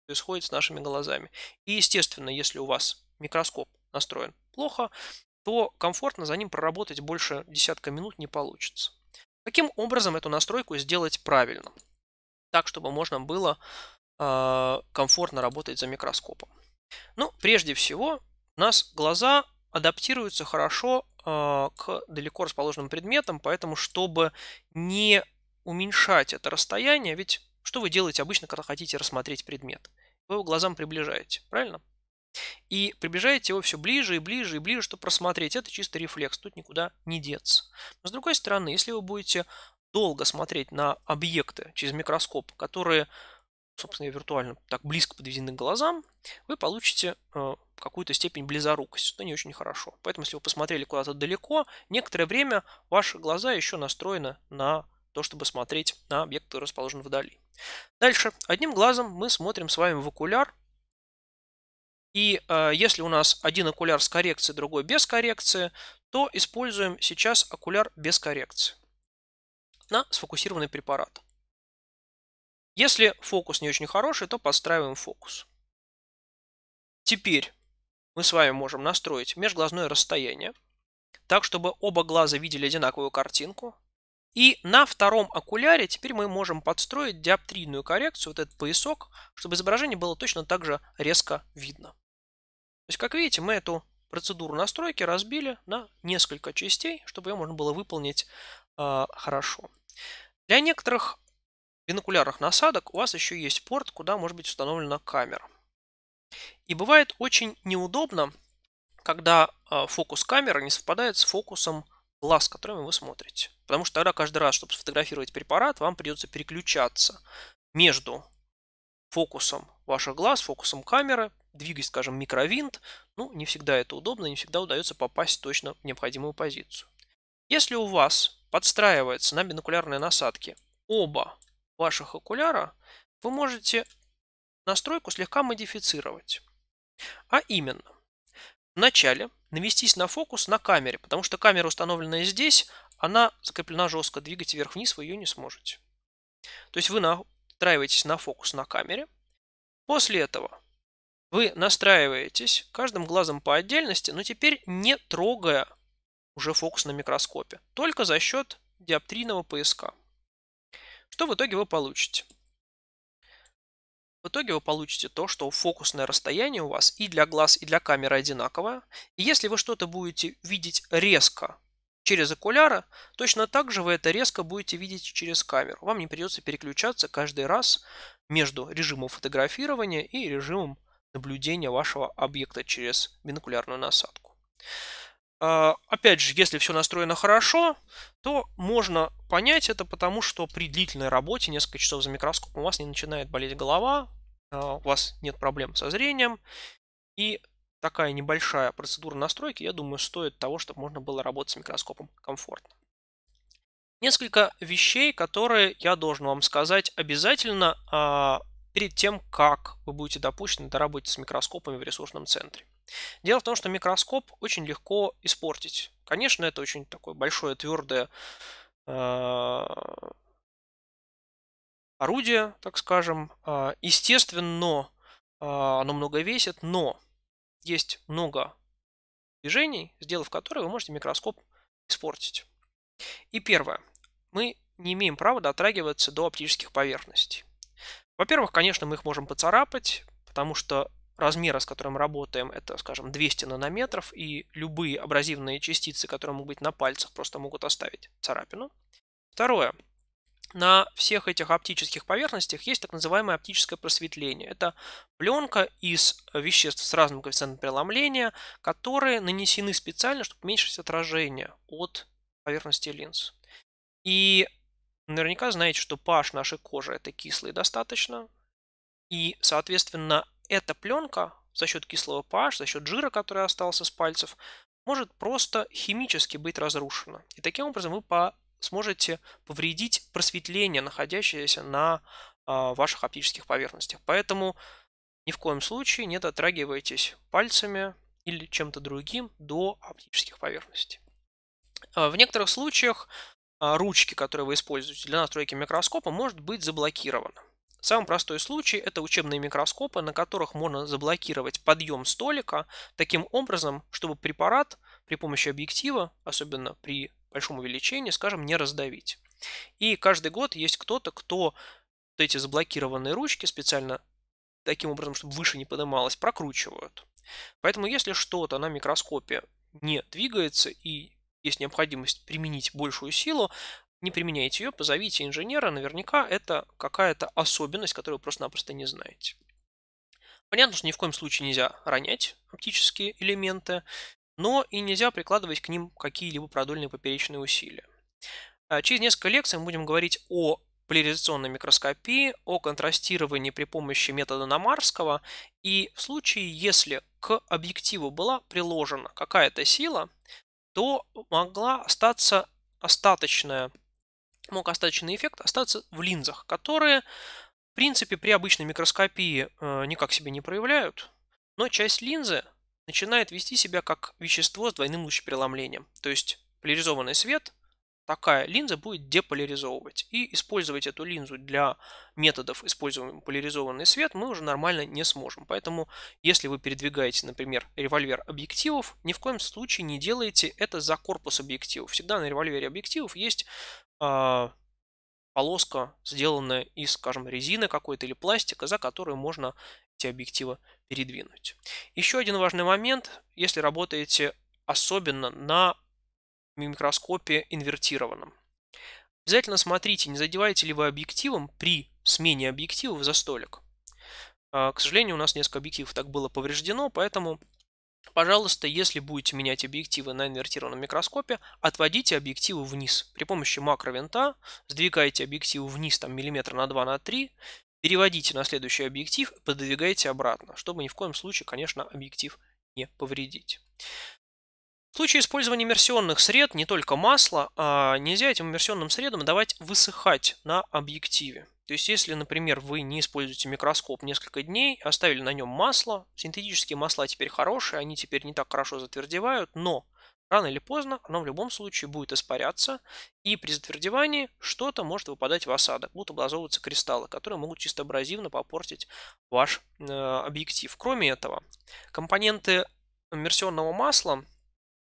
происходит с нашими глазами. И, естественно, если у вас микроскоп настроен плохо, то комфортно за ним проработать больше десятка минут не получится. Каким образом эту настройку сделать правильно? Так, чтобы можно было э, комфортно работать за микроскопом. Ну, прежде всего, у нас глаза адаптируются хорошо э, к далеко расположенным предметам, поэтому, чтобы не уменьшать это расстояние, ведь что вы делаете обычно, когда хотите рассмотреть предмет? Вы его глазам приближаете, правильно? И приближаете его все ближе и ближе и ближе, чтобы просмотреть. Это чисто рефлекс, тут никуда не деться. Но с другой стороны, если вы будете долго смотреть на объекты через микроскоп, которые, собственно, виртуально так близко подведены к глазам, вы получите э, какую-то степень близорукости. что не очень хорошо. Поэтому, если вы посмотрели куда-то далеко, некоторое время ваши глаза еще настроены на то, чтобы смотреть на объект, который расположен вдали. Дальше. Одним глазом мы смотрим с вами в окуляр, и э, если у нас один окуляр с коррекцией, другой без коррекции, то используем сейчас окуляр без коррекции на сфокусированный препарат. Если фокус не очень хороший, то подстраиваем фокус. Теперь мы с вами можем настроить межглазное расстояние, так чтобы оба глаза видели одинаковую картинку. И на втором окуляре теперь мы можем подстроить диоптрийную коррекцию, вот этот поясок, чтобы изображение было точно так же резко видно. То есть, как видите, мы эту процедуру настройки разбили на несколько частей, чтобы ее можно было выполнить э, хорошо. Для некоторых бинокулярных насадок у вас еще есть порт, куда может быть установлена камера. И бывает очень неудобно, когда э, фокус камеры не совпадает с фокусом глаз, которыми вы смотрите. Потому что тогда каждый раз, чтобы сфотографировать препарат, вам придется переключаться между фокусом ваших глаз, фокусом камеры, двигать, скажем, микровинт. Ну, не всегда это удобно, не всегда удается попасть точно в необходимую позицию. Если у вас подстраивается на бинокулярные насадки оба ваших окуляра, вы можете настройку слегка модифицировать. А именно, вначале навестись на фокус на камере, потому что камера, установленная здесь, она закреплена жестко. Двигать вверх-вниз вы ее не сможете. То есть вы настраиваетесь на фокус на камере. После этого вы настраиваетесь каждым глазом по отдельности, но теперь не трогая уже фокус на микроскопе, только за счет диоптрийного поиска. Что в итоге вы получите? итоге вы получите то, что фокусное расстояние у вас и для глаз, и для камеры одинаковое. И если вы что-то будете видеть резко через окуляры, точно так же вы это резко будете видеть через камеру. Вам не придется переключаться каждый раз между режимом фотографирования и режимом наблюдения вашего объекта через бинокулярную насадку. А, опять же, если все настроено хорошо, то можно понять это потому, что при длительной работе, несколько часов за микроскопом, у вас не начинает болеть голова, а, у вас нет проблем со зрением. И такая небольшая процедура настройки, я думаю, стоит того, чтобы можно было работать с микроскопом комфортно. Несколько вещей, которые я должен вам сказать обязательно а, перед тем, как вы будете допущены до работы с микроскопами в ресурсном центре. Дело в том, что микроскоп очень легко испортить. Конечно, это очень такое большое твердое а, орудие, так скажем. А, естественно, а, оно много весит, но есть много движений, сделав которые вы можете микроскоп испортить. И первое. Мы не имеем права дотрагиваться до оптических поверхностей. Во-первых, конечно, мы их можем поцарапать, потому что размеры, с которым работаем, это, скажем, 200 нанометров, и любые абразивные частицы, которые могут быть на пальцах, просто могут оставить царапину. Второе на всех этих оптических поверхностях есть так называемое оптическое просветление. Это пленка из веществ с разным коэффициентом преломления, которые нанесены специально, чтобы уменьшить отражение от поверхности линз. И наверняка знаете, что pH нашей кожи это кислый достаточно. И, соответственно, эта пленка за счет кислого pH, за счет жира, который остался с пальцев, может просто химически быть разрушена. И таким образом вы по сможете повредить просветление, находящееся на а, ваших оптических поверхностях. Поэтому ни в коем случае не дотрагивайтесь пальцами или чем-то другим до оптических поверхностей. А, в некоторых случаях а, ручки, которые вы используете для настройки микроскопа, может быть заблокированы. Самый простой случай – это учебные микроскопы, на которых можно заблокировать подъем столика таким образом, чтобы препарат при помощи объектива, особенно при большом увеличении, скажем, не раздавить. И каждый год есть кто-то, кто вот эти заблокированные ручки специально таким образом, чтобы выше не поднималось, прокручивают. Поэтому если что-то на микроскопе не двигается и есть необходимость применить большую силу, не применяйте ее, позовите инженера, наверняка это какая-то особенность, которую вы просто-напросто не знаете. Понятно, что ни в коем случае нельзя ронять оптические элементы, но и нельзя прикладывать к ним какие-либо продольные поперечные усилия. А, через несколько лекций мы будем говорить о поляризационной микроскопии, о контрастировании при помощи метода Намарского, и в случае, если к объективу была приложена какая-то сила, то могла остаться остаточная, мог остаточный эффект остаться в линзах, которые, в принципе, при обычной микроскопии э, никак себя не проявляют, но часть линзы начинает вести себя как вещество с двойным лучепреломлением, То есть поляризованный свет такая линза будет деполяризовывать. И использовать эту линзу для методов, используемых поляризованный свет, мы уже нормально не сможем. Поэтому, если вы передвигаете, например, револьвер объективов, ни в коем случае не делайте это за корпус объективов. Всегда на револьвере объективов есть э, полоска, сделанная из, скажем, резины какой-то или пластика, за которую можно объектива передвинуть. Еще один важный момент, если работаете особенно на микроскопе инвертированном. Обязательно смотрите, не задеваете ли вы объективом при смене объективов за столик. А, к сожалению, у нас несколько объективов так было повреждено, поэтому, пожалуйста, если будете менять объективы на инвертированном микроскопе, отводите объективы вниз. При помощи макровинта сдвигайте объективы вниз там миллиметра на 2 на 3 Переводите на следующий объектив, подвигайте обратно, чтобы ни в коем случае, конечно, объектив не повредить. В случае использования иммерсионных сред, не только масла, а нельзя этим иммерсионным средам давать высыхать на объективе. То есть, если, например, вы не используете микроскоп несколько дней, оставили на нем масло, синтетические масла теперь хорошие, они теперь не так хорошо затвердевают, но Рано или поздно оно в любом случае будет испаряться, и при затвердевании что-то может выпадать в осадок, будут образовываться кристаллы, которые могут чисто абразивно попортить ваш э, объектив. Кроме этого, компоненты иммерсионного масла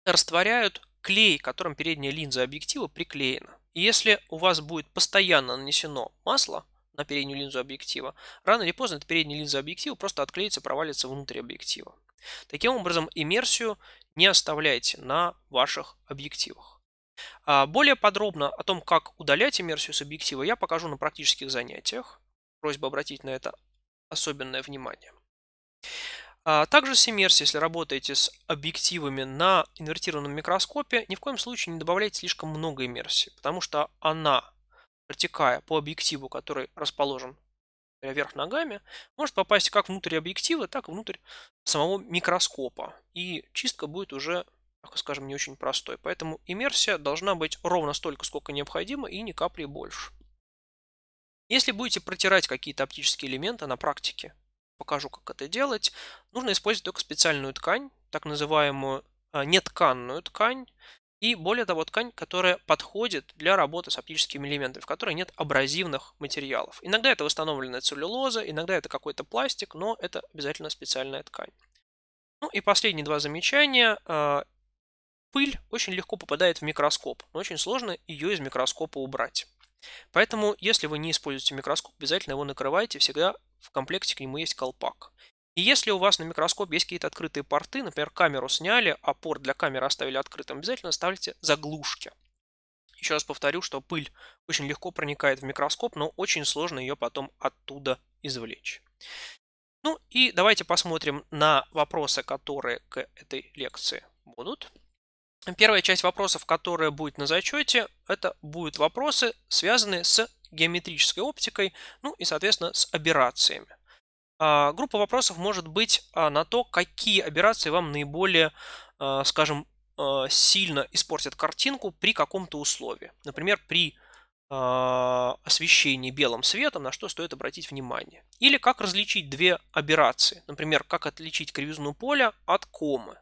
растворяют клей, которым передняя линза объектива приклеена. И если у вас будет постоянно нанесено масло на переднюю линзу объектива, рано или поздно эта передняя линза объектива просто отклеится, провалится внутрь объектива. Таким образом, иммерсию не оставляйте на ваших объективах. А, более подробно о том, как удалять иммерсию с объектива, я покажу на практических занятиях. Просьба обратить на это особенное внимание. А, также с иммерсией, если работаете с объективами на инвертированном микроскопе, ни в коем случае не добавляйте слишком много иммерсии, потому что она, протекая по объективу, который расположен вверх ногами, может попасть как внутрь объектива, так и внутрь самого микроскопа. И чистка будет уже, так скажем, не очень простой. Поэтому иммерсия должна быть ровно столько, сколько необходимо, и ни капли больше. Если будете протирать какие-то оптические элементы на практике, покажу, как это делать, нужно использовать только специальную ткань, так называемую а, нетканную ткань. И более того, ткань, которая подходит для работы с оптическими элементами, в которой нет абразивных материалов. Иногда это восстановленная целлюлоза, иногда это какой-то пластик, но это обязательно специальная ткань. Ну и последние два замечания. А, пыль очень легко попадает в микроскоп, но очень сложно ее из микроскопа убрать. Поэтому, если вы не используете микроскоп, обязательно его накрывайте. Всегда в комплекте к нему есть колпак. И если у вас на микроскопе есть какие-то открытые порты, например, камеру сняли, а порт для камеры оставили открытым, обязательно ставьте заглушки. Еще раз повторю, что пыль очень легко проникает в микроскоп, но очень сложно ее потом оттуда извлечь. Ну и давайте посмотрим на вопросы, которые к этой лекции будут. Первая часть вопросов, которая будет на зачете, это будут вопросы, связанные с геометрической оптикой, ну и, соответственно, с аберрациями. А, группа вопросов может быть а, на то, какие операции вам наиболее, а, скажем, сильно испортят картинку при каком-то условии. Например, при освещении белым светом, на что стоит обратить внимание. Или как различить две операции. Например, как отличить кривизну поля от комы.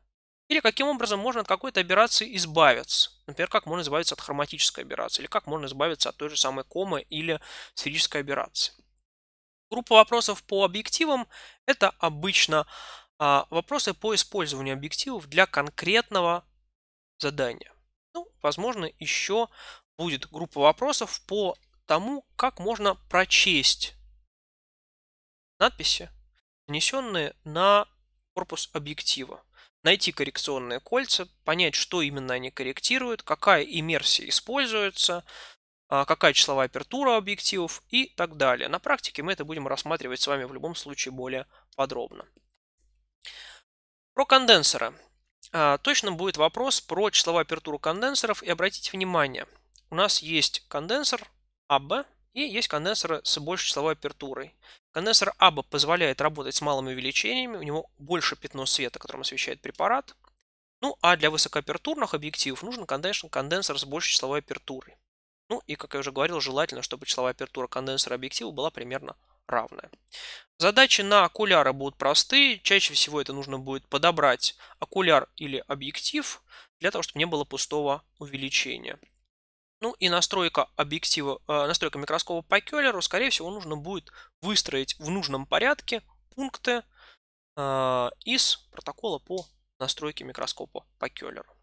Или каким образом можно от какой-то операции избавиться. Например, как можно избавиться от хроматической операции. Или как можно избавиться от той же самой комы или сферической операции. Группа вопросов по объективам – это обычно а, вопросы по использованию объективов для конкретного задания. Ну, возможно, еще будет группа вопросов по тому, как можно прочесть надписи, нанесенные на корпус объектива. Найти коррекционные кольца, понять, что именно они корректируют, какая иммерсия используется – а, какая числовая апертура объективов и так далее. На практике мы это будем рассматривать с вами в любом случае более подробно. Про конденсоры. А, точно будет вопрос про числовую апертуру конденсоров. И обратите внимание, у нас есть конденсер АБ и есть конденсоры с большей числовой апертурой. Конденсер АБ позволяет работать с малыми увеличениями, у него больше пятно света, которым освещает препарат. Ну а для высокоапертурных объективов нужен, конечно, конденсор с большей числовой апертурой. Ну и, как я уже говорил, желательно, чтобы числовая апертура конденсера объектива была примерно равная. Задачи на окуляры будут простые. Чаще всего это нужно будет подобрать окуляр или объектив для того, чтобы не было пустого увеличения. Ну и настройка объектива, э, настройка микроскопа по Келлеру, скорее всего, нужно будет выстроить в нужном порядке пункты э, из протокола по настройке микроскопа по Келлеру.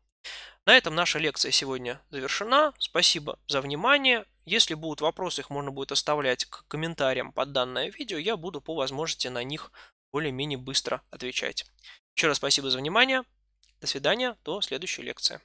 На этом наша лекция сегодня завершена. Спасибо за внимание. Если будут вопросы, их можно будет оставлять к комментариям под данное видео. Я буду по возможности на них более-менее быстро отвечать. Еще раз спасибо за внимание. До свидания. До следующей лекции.